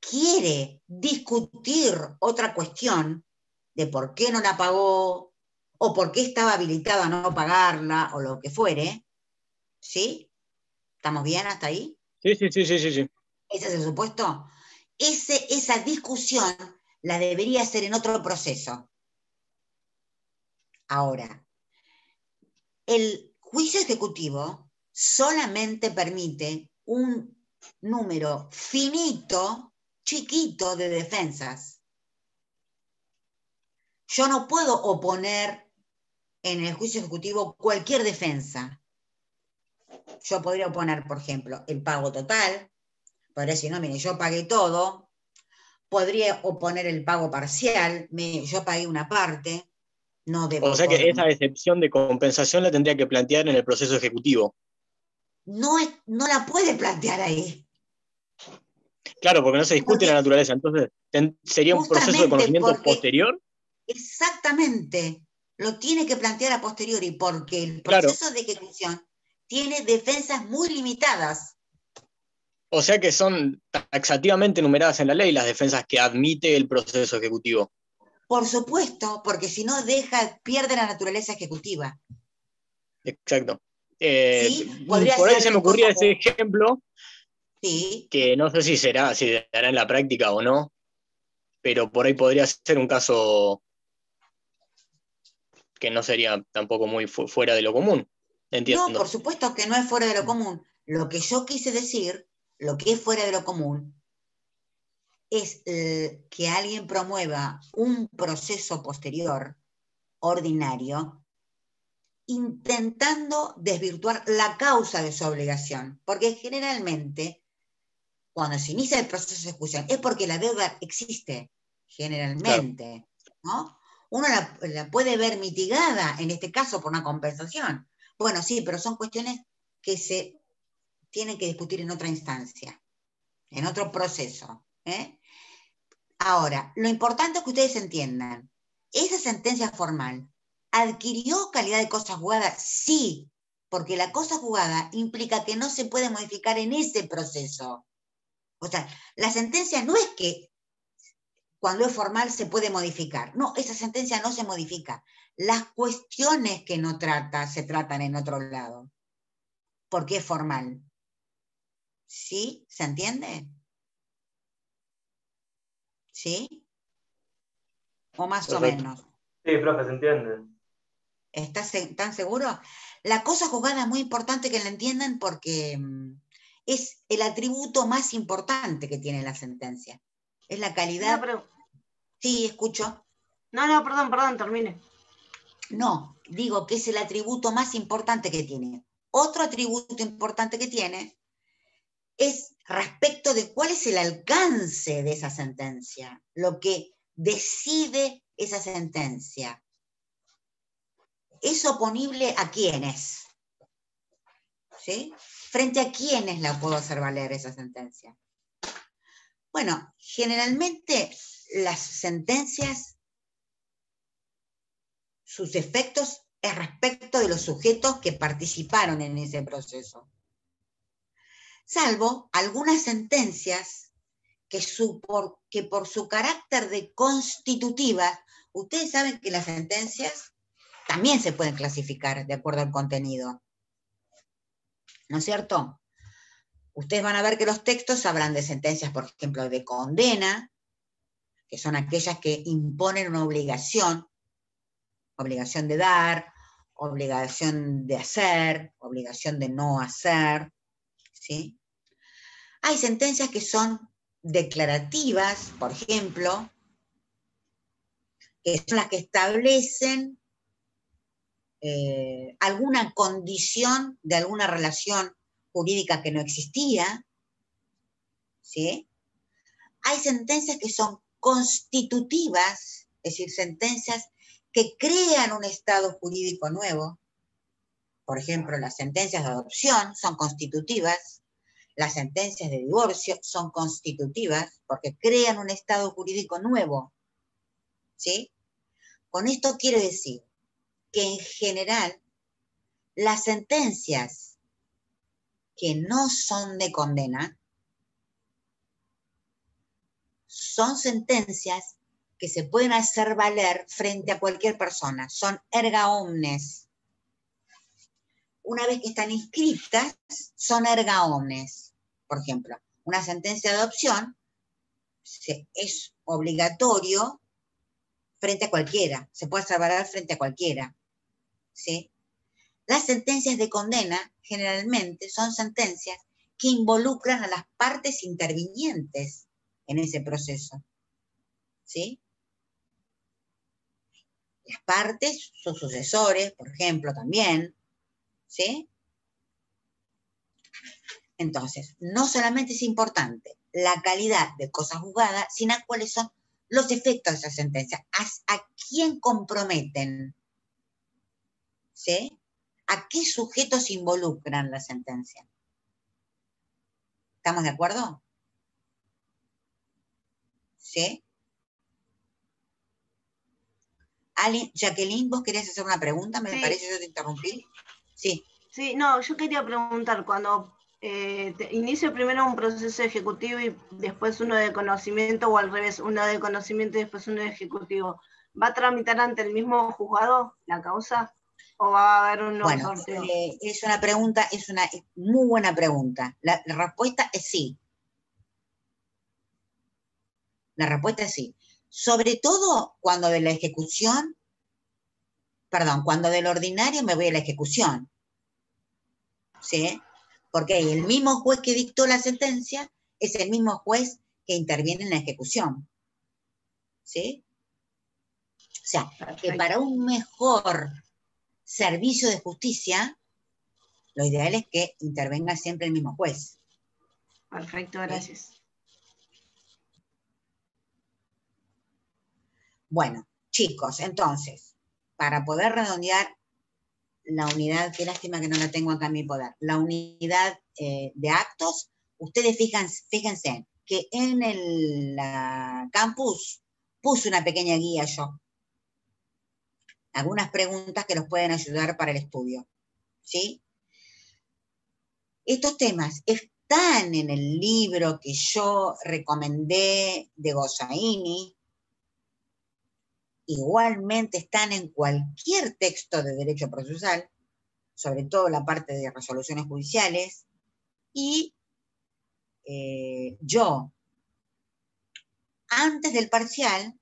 [SPEAKER 1] quiere discutir otra cuestión de por qué no la pagó, o por qué estaba habilitado a no pagarla o lo que fuere. ¿Sí? ¿Estamos bien hasta ahí?
[SPEAKER 2] Sí, sí, sí, sí, sí.
[SPEAKER 1] ¿Ese es el supuesto? esa discusión la debería hacer en otro proceso. Ahora, el juicio ejecutivo solamente permite un número finito, chiquito de defensas. Yo no puedo oponer en el juicio ejecutivo cualquier defensa. Yo podría oponer, por ejemplo, el pago total, podría decir, no, mire, yo pagué todo, podría oponer el pago parcial, yo pagué una parte, no debo. O sea que esa
[SPEAKER 2] excepción de compensación la tendría que plantear en el proceso ejecutivo.
[SPEAKER 1] No, no la puede plantear ahí.
[SPEAKER 2] Claro, porque no se discute la naturaleza, entonces sería un proceso de conocimiento posterior.
[SPEAKER 1] Exactamente, lo tiene que plantear a posteriori, porque el proceso de ejecución tiene defensas muy limitadas.
[SPEAKER 2] O sea que son taxativamente numeradas en la ley las defensas que admite el proceso ejecutivo.
[SPEAKER 1] Por supuesto, porque si no deja, pierde la naturaleza ejecutiva.
[SPEAKER 2] Exacto. Eh, por ahí se me ocurría ese ejemplo, que no sé si será, si dará en la práctica o no, pero por ahí podría ser un caso que no sería tampoco muy fuera de lo común. Entiendo. No, por
[SPEAKER 1] supuesto que no es fuera de lo común. Lo que yo quise decir, lo que es fuera de lo común, es eh, que alguien promueva un proceso posterior ordinario intentando desvirtuar la causa de su obligación, porque generalmente cuando se inicia el proceso de ejecución es porque la deuda existe, generalmente, ¿no? uno la, puede ver mitigada, en este caso por una compensación. Bueno, sí, pero son cuestiones que se tienen que discutir en otra instancia, en otro proceso. ¿eh? Ahora, lo importante es que ustedes entiendan, esa sentencia formal adquirió calidad de cosa jugada, sí, porque la cosa jugada implica que no se puede modificar en ese proceso. O sea, la sentencia no es que cuando es formal se puede modificar. No, esa sentencia no se modifica. Las cuestiones que no trata se tratan en otro lado, porque es formal. ¿Sí? ¿Se entiende? ¿Sí? ¿O más o menos?
[SPEAKER 2] Sí, profe, se entiende.
[SPEAKER 1] ¿Estás tan seguro? La cosa jugada es muy importante que la entiendan porque mm, es el atributo más importante que tiene la sentencia. Es la calidad. Sí, escucho. No, no, perdón, perdón, termine. No, digo que es el atributo más importante que tiene. Otro atributo importante que tiene es respecto de cuál es el alcance de esa sentencia, lo que decide esa sentencia. ¿Es oponible a quiénes? ¿Sí? ¿Frente a quiénes la puedo hacer valer esa sentencia? Bueno, generalmente las sentencias, sus efectos es respecto de los sujetos que participaron en ese proceso. Salvo algunas sentencias que, por, que por su carácter de constitutiva, ustedes saben que las sentencias también se pueden clasificar de acuerdo al contenido. ¿No es cierto? ustedes van a ver que los textos hablan de sentencias, por ejemplo, de condena, que son aquellas que imponen una obligación, obligación de dar, obligación de hacer, obligación de no hacer. ¿sí? Hay sentencias que son declarativas, por ejemplo, que son las que establecen eh, alguna condición de alguna relación jurídica que no existía. ¿sí? Hay sentencias que son constitutivas, es decir, sentencias que crean un estado jurídico nuevo. Por ejemplo, las sentencias de adopción son constitutivas, las sentencias de divorcio son constitutivas porque crean un estado jurídico nuevo. ¿Sí? Con esto quiero decir que en general las sentencias que no son de condena son sentencias que se pueden hacer valer frente a cualquier persona, son erga omnes. Una vez que están inscritas, son erga omnes. Por ejemplo, una sentencia de adopción es obligatorio frente a cualquiera, se puede hacer valer frente a cualquiera. ¿sí? Las sentencias de condena generalmente son sentencias que involucran a las partes intervinientes en ese proceso. ¿Sí? Las partes, sus sucesores, por ejemplo, también. ¿Sí? Entonces, no solamente es importante la calidad de cosas juzgada, sino cuáles son los efectos de esa sentencia, a, a quién comprometen. ¿Sí? a qué sujetos involucran la sentencia. ¿Estamos de acuerdo? ¿Sí? Jacqueline, vos querías hacer una pregunta, me parece, yo te interrumpí. Sí. Sí, no, yo quería preguntar, cuando eh, inicio primero un proceso ejecutivo y después uno de conocimiento, o al revés, uno de conocimiento y después uno de ejecutivo, ¿va a tramitar ante el mismo juzgado la causa? a un bueno, eh, es una pregunta, es una muy buena pregunta. La, la, respuesta es sí. La respuesta es sí. Sobre todo cuando de la ejecución, perdón, cuando del ordinario me voy a la ejecución. ¿Sí? Porque el mismo juez que dictó la sentencia es el mismo juez que interviene en la ejecución. ¿Sí? O sea, que para un mejor servicio de justicia, lo ideal es que intervenga siempre el mismo juez. Perfecto, gracias. Bueno, chicos, entonces, para poder redondear la unidad, qué lástima que no la tengo acá en mi poder, la unidad eh, de actos, ustedes fíjense, que en el campus puse una pequeña guía yo algunas preguntas que nos pueden ayudar para el estudio. ¿Sí? Estos temas están en el libro que yo recomendé de Gozaini. Igualmente están en cualquier texto de derecho procesal, sobre todo la parte de resoluciones judiciales. Y eh, yo, antes del parcial,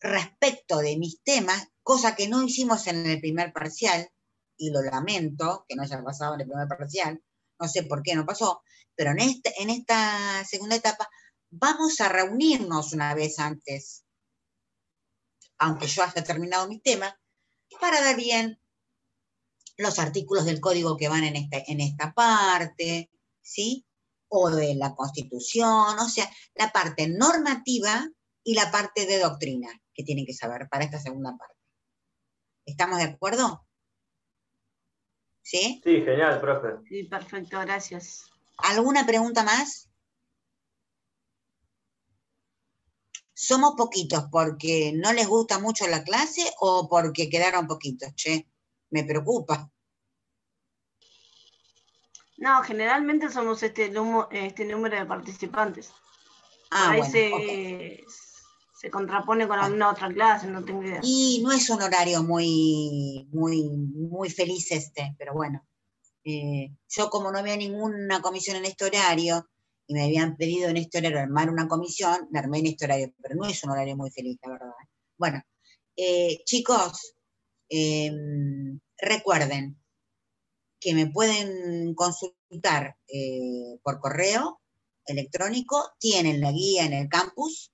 [SPEAKER 1] respecto de mis temas, cosa que no hicimos en el primer parcial, y lo lamento que no haya pasado en el primer parcial, no sé por qué no pasó, pero en, este, en esta segunda etapa vamos a reunirnos una vez antes, aunque yo haya terminado mi tema, para dar bien los artículos del código que van en esta, en esta parte, ¿sí? O de la constitución, o sea, la parte normativa y la parte de doctrina que tienen que saber para esta segunda parte. ¿Estamos de acuerdo? ¿Sí?
[SPEAKER 2] Sí, genial, profe.
[SPEAKER 1] Sí, perfecto, gracias. ¿Alguna pregunta más? ¿Somos poquitos porque no les gusta mucho la clase o porque quedaron poquitos? Che, me preocupa. No, generalmente somos este, este número de participantes. Ah, bueno, se contrapone con alguna otra clase, no tengo idea. Y no es un horario muy, muy, muy feliz este, pero bueno. Eh, yo como no había ninguna comisión en este horario, y me habían pedido en este horario armar una comisión, me armé en este horario, pero no es un horario muy feliz, la verdad. ¿eh? Bueno, eh, chicos, em, recuerden que me pueden consultar por correo electrónico, tienen la guía en el campus,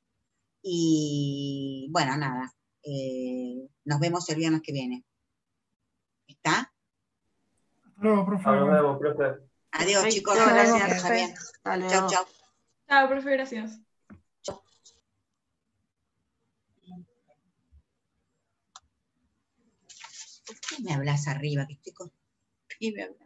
[SPEAKER 1] y bueno, nada, eh, nos vemos el viernes que viene. ¿Está? Luego, profe. Nos vemos, profe. Adiós, chicos. gracias, Javier. Chao, chao. Chao, profe, gracias. Chao. ¿Por qué me hablas arriba? Que estoy con... qué me hablas.